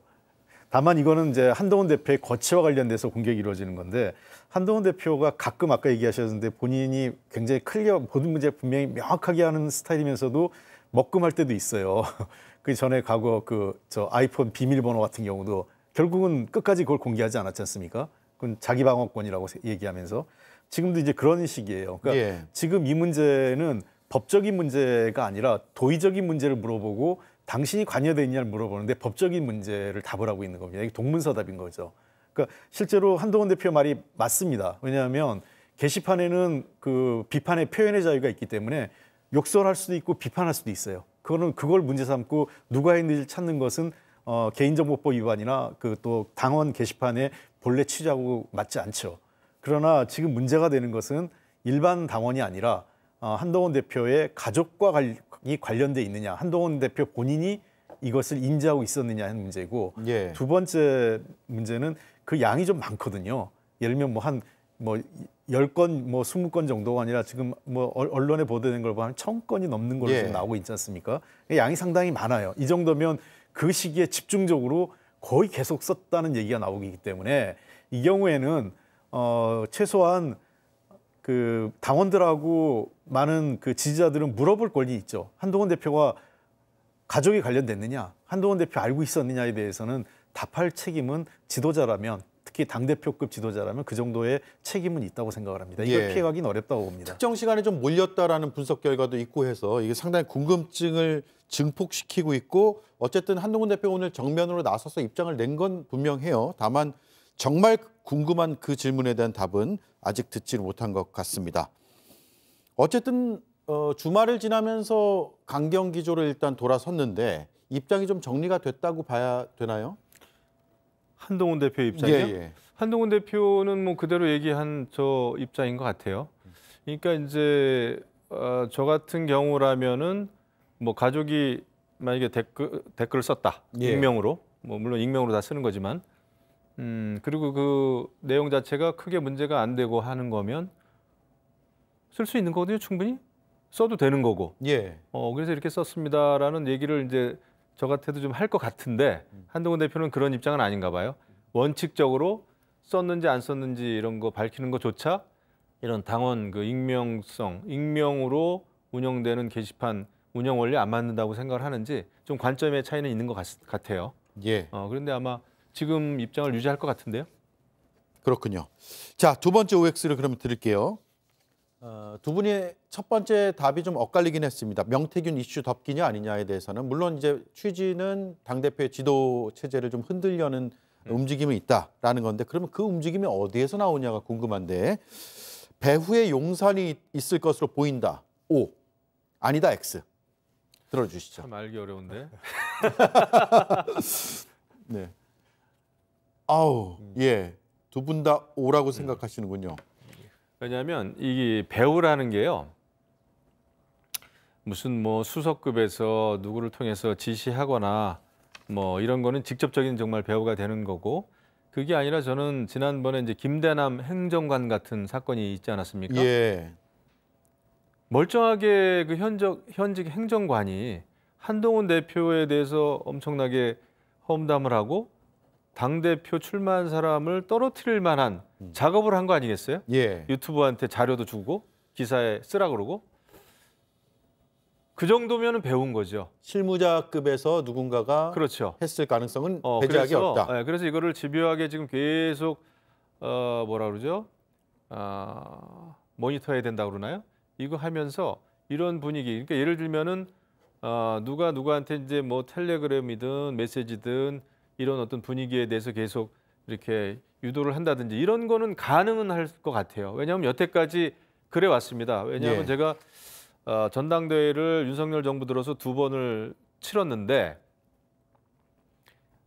다만 이거는 이제 한동훈 대표의 거취와 관련돼서 공격이 이루어지는 건데 한동훈 대표가 가끔 아까 얘기하셨는데 본인이 굉장히 클리어 모든 문제 분명히 명확하게 하는 스타일이면서도 먹금할 때도 있어요. <laughs> 그 전에 과거 그 저 아이폰 비밀번호 같은 경우도 결국은 끝까지 그걸 공개하지 않았지 않습니까? 그건 자기 방어권이라고 얘기하면서 지금도 이제 그런 식이에요. 그러니까 예. 지금 이 문제는 법적인 문제가 아니라 도의적인 문제를 물어보고 당신이 관여돼 있냐를 물어보는데 법적인 문제를 답을 하고 있는 겁니다. 이게 동문서답인 거죠. 그러니까 실제로 한동훈 대표 말이 맞습니다. 왜냐하면 게시판에는 그 비판의 표현의 자유가 있기 때문에 욕설할 수도 있고 비판할 수도 있어요. 그거는 그걸 문제 삼고 누가 했는지 찾는 것은 어, 개인정보법 위반이나 그 또 당원 게시판의 본래 취지하고 맞지 않죠. 그러나 지금 문제가 되는 것은 일반 당원이 아니라 어, 한동훈 대표의 가족과 갈, 이 관련돼 있느냐 한동훈 대표 본인이 이것을 인지하고 있었느냐 는 문제고 예. 두 번째 문제는 그 양이 좀 많거든요. 예를 들면 뭐 한 뭐 열 건 뭐 스무 건 정도가 아니라 지금 뭐 언론에 보도된 걸 보면 천건이 넘는 걸로 예. 지금 나오고 있지 않습니까? 그 양이 상당히 많아요. 이 정도면 그 시기에 집중적으로 거의 계속 썼다는 얘기가 나오기 때문에 이 경우에는 어 최소한 그 당원들하고 많은 그 지지자들은 물어볼 권리 있죠. 한동훈 대표가 가족이 관련됐느냐, 한동훈 대표 알고 있었느냐에 대해서는 답할 책임은 지도자라면 특히 당 대표급 지도자라면 그 정도의 책임은 있다고 생각을 합니다. 이걸 예. 피해가긴 어렵다고 봅니다. 특정 시간에 좀 몰렸다라는 분석 결과도 있고 해서 이게 상당히 궁금증을 증폭시키고 있고 어쨌든 한동훈 대표 오늘 정면으로 나서서 입장을 낸 건 분명해요. 다만 정말 궁금한 그 질문에 대한 답은 아직 듣지 를 못한 것 같습니다. 어쨌든 어, 주말을 지나면서 강경 기조를 일단 돌아섰는데 입장이 좀 정리가 됐다고 봐야 되나요? 한동훈 대표 입장이요? 예, 예. 한동훈 대표는 뭐 그대로 얘기한 저 입장인 것 같아요. 그러니까 이제 어, 저 같은 경우라면은 뭐 가족이 만약에 댓글, 댓글을 썼다 예. 익명으로 뭐 물론 익명으로 다 쓰는 거지만 음, 그리고 그 내용 자체가 크게 문제가 안 되고 하는 거면 쓸 수 있는 거거든요, 충분히. 써도 되는 거고. 예. 어, 그래서 이렇게 썼습니다라는 얘기를 이제 저 같아도 좀 할 것 같은데 한동훈 대표는 그런 입장은 아닌가 봐요. 원칙적으로 썼는지 안 썼는지 이런 거 밝히는 것조차 이런 당원 그 익명성, 익명으로 운영되는 게시판 운영 원리 안 맞는다고 생각을 하는지 좀 관점의 차이는 있는 것 같, 아요 예. 어, 그런데 아마 지금 입장을 유지할 것 같은데요. 그렇군요. 자, 두 번째 OX를 그러면 드릴게요. 어, 두 분이 첫 번째 답이 좀 엇갈리긴 했습니다. 명태균 이슈 덮기냐 아니냐에 대해서는 물론 이제 취지는 당 대표의 지도 체제를 좀 흔들려는 음. 움직임이 있다라는 건데 그러면 그 움직임이 어디에서 나오냐가 궁금한데 배후에 용산이 있을 것으로 보인다. O 아니다 X 들어주시죠. 참 알기 어려운데. <laughs> <laughs> 네. 아우 음. 예두 분 다 오라고 생각하시는군요. 왜냐하면 이 배우라는 게요. 무슨 뭐 수석급에서 누구를 통해서 지시하거나 뭐 이런 거는 직접적인 정말 배우가 되는 거고 그게 아니라 저는 지난번에 이제 김대남 행정관 같은 사건이 있지 않았습니까? 예. 멀쩡하게 그 현적 현직 행정관이 한동훈 대표에 대해서 엄청나게 험담을 하고 당대표 출마한 사람을 떨어뜨릴 만한 음. 작업을 한 거 아니겠어요? 예. 유튜브한테 자료도 주고 기사에 쓰라 그러고 그 정도면 배운 거죠. 실무자급에서 누군가가 그렇죠. 했을 가능성은 어, 배제하기 그래서, 없다. 네, 예, 그래서 이거를 집요하게 지금 계속 어, 뭐라 그러죠? 어, 모니터해야 된다 그러나요? 이거 하면서 이런 분위기. 그러니까 예를 들면은 어, 누가 누구한테 이제 뭐 텔레그램이든 메시지든 이런 어떤 분위기에 대해서 계속 이렇게 유도를 한다든지 이런 거는 가능은 할 것 같아요. 왜냐하면 여태까지 그래 왔습니다. 왜냐하면 예. 제가 어, 전당대회를 윤석열 정부 들어서 두 번을 치렀는데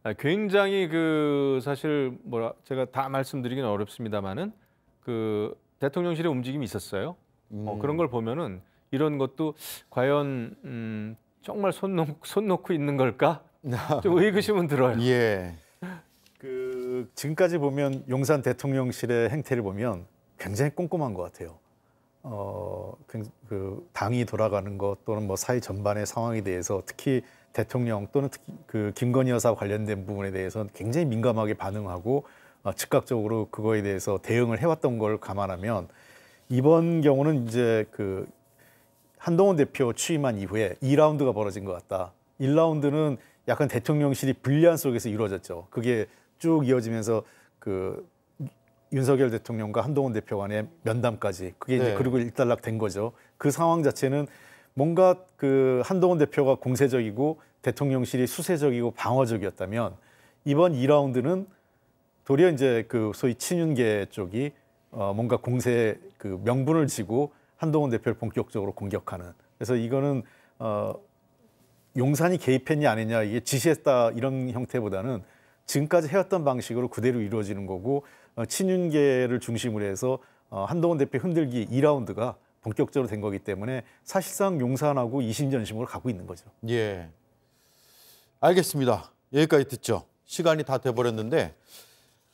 아, 굉장히 그 사실 뭐라 제가 다 말씀드리기는 어렵습니다만은 그 대통령실의 움직임이 있었어요. 어, 음. 어, 그런 걸 보면은 이런 것도 과연 음, 정말 손, 놓, 손 놓고 있는 걸까? 네. 좀 의구심은 들어요. 예. 그 지금까지 보면 용산 대통령실의 행태를 보면 굉장히 꼼꼼한 것 같아요. 어, 그 당이 돌아가는 것 또는 뭐 사회 전반의 상황에 대해서 특히 대통령 또는 특히 그 김건희 여사 관련된 부분에 대해서는 굉장히 민감하게 반응하고 어, 즉각적으로 그거에 대해서 대응을 해왔던 걸 감안하면 이번 경우는 이제 그 한동훈 대표 취임한 이후에 2라운드가 벌어진 것 같다. 1라운드는 약간 대통령실이 불리한 속에서 이루어졌죠. 그게 쭉 이어지면서 그 윤석열 대통령과 한동훈 대표 간의 면담까지 그게 이제 네. 그리고 일단락 된 거죠. 그 상황 자체는 뭔가 그 한동훈 대표가 공세적이고 대통령실이 수세적이고 방어적이었다면 이번 2라운드는 도리어 이제 그 소위 친윤계 쪽이 어 뭔가 공세 그 명분을 지고 한동훈 대표를 본격적으로 공격하는 그래서 이거는 어 용산이 개입했냐 아니냐 이게 지시했다 이런 형태보다는 지금까지 해왔던 방식으로 그대로 이루어지는 거고 어, 친윤계를 중심으로 해서 어, 한동훈 대표 흔들기 2라운드가 본격적으로 된 거기 때문에 사실상 용산하고 이심전심으로 가고 있는 거죠. 예. 알겠습니다. 여기까지 듣죠. 시간이 다 돼버렸는데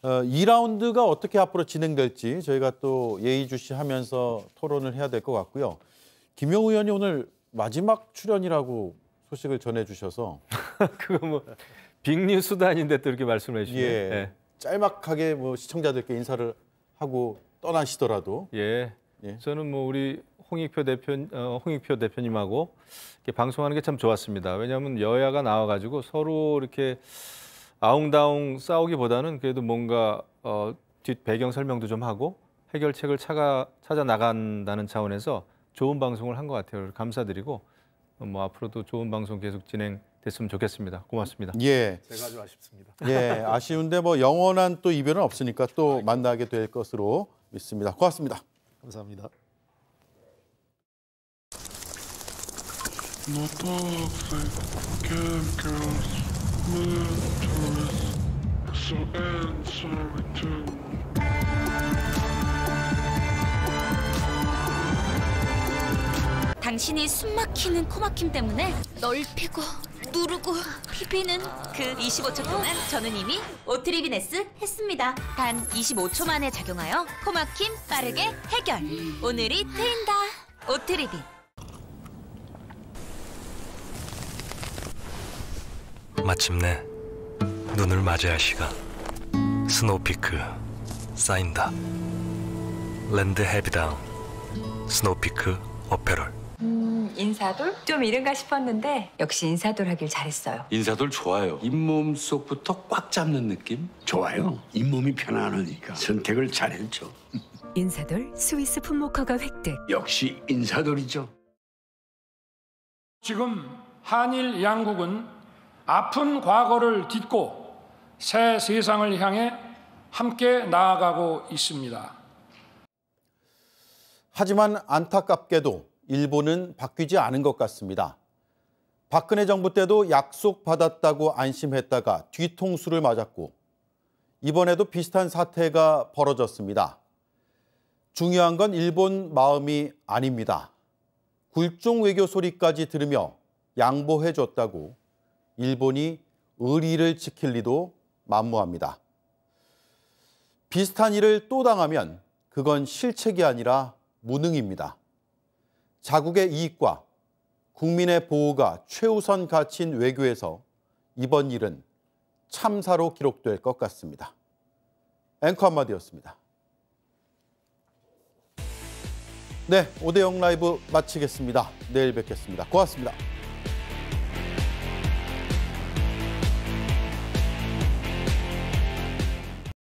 어, 2라운드가 어떻게 앞으로 진행될지 저희가 또 예의주시하면서 토론을 해야 될 것 같고요. 김영 의원이 오늘 마지막 출연이라고 소식을 전해주셔서 <laughs> 그거 뭐 빅뉴 수단닌데또 이렇게 말씀해 주시네. 예, 예. 짤막하게 뭐 시청자들께 인사를 하고 떠나시더라도 예. 예. 저는 뭐 우리 홍익표 대표 어, 홍익표 대표님하고 이렇게 방송하는 게 참 좋았습니다. 왜냐하면 여야가 나와가지고 서로 이렇게 아웅다웅 싸우기보다는 그래도 뭔가 어, 뒷 배경 설명도 좀 하고 해결책을 찾아, 찾아 나간다는 차원에서 좋은 방송을 한 것 같아요. 감사드리고 뭐 앞으로도 좋은 방송 계속 진행됐으면 좋겠습니다. 고맙습니다. 예. 제가 아주 아쉽습니다. 예, 아쉬운데 뭐 영원한 또 이별은 없으니까 또 아, 만나게 될 것으로 믿습니다. 고맙습니다. 감사합니다. 당신이 숨막히는 코막힘 때문에 넓히고 누르고 비비는 그 25초 동안 저는 이미 오트리비네스 했습니다. 단 25초 만에 작용하여 코막힘 빠르게 해결. 오늘이 트인다. 오트리빈. 마침내 눈을 맞이할 시간. 스노피크 쌓인다. 랜드 헤비다운 스노피크 어페럴 인사돌? 좀 이른가 싶었는데 역시 인사돌 하길 잘했어요. 인사돌 좋아요. 잇몸 속부터 꽉 잡는 느낌? 좋아요. 잇몸이 편안하니까 선택을 잘했죠. <laughs> 인사돌 스위스 품목허가 획득. 역시 인사돌이죠. 지금 한일 양국은 아픈 과거를 딛고 새 세상을 향해 함께 나아가고 있습니다. 하지만 안타깝게도 일본은 바뀌지 않은 것 같습니다. 박근혜 정부 때도 약속받았다고 안심했다가 뒤통수를 맞았고 이번에도 비슷한 사태가 벌어졌습니다. 중요한 건 일본 마음이 아닙니다. 굴종 외교 소리까지 들으며 양보해줬다고 일본이 의리를 지킬 리도 만무합니다. 비슷한 일을 또 당하면 그건 실책이 아니라 무능입니다. 자국의 이익과 국민의 보호가 최우선 가치인 외교에서 이번 일은 참사로 기록될 것 같습니다. 앵커 한마디였습니다. 네, 오대영 라이브 마치겠습니다. 내일 뵙겠습니다. 고맙습니다.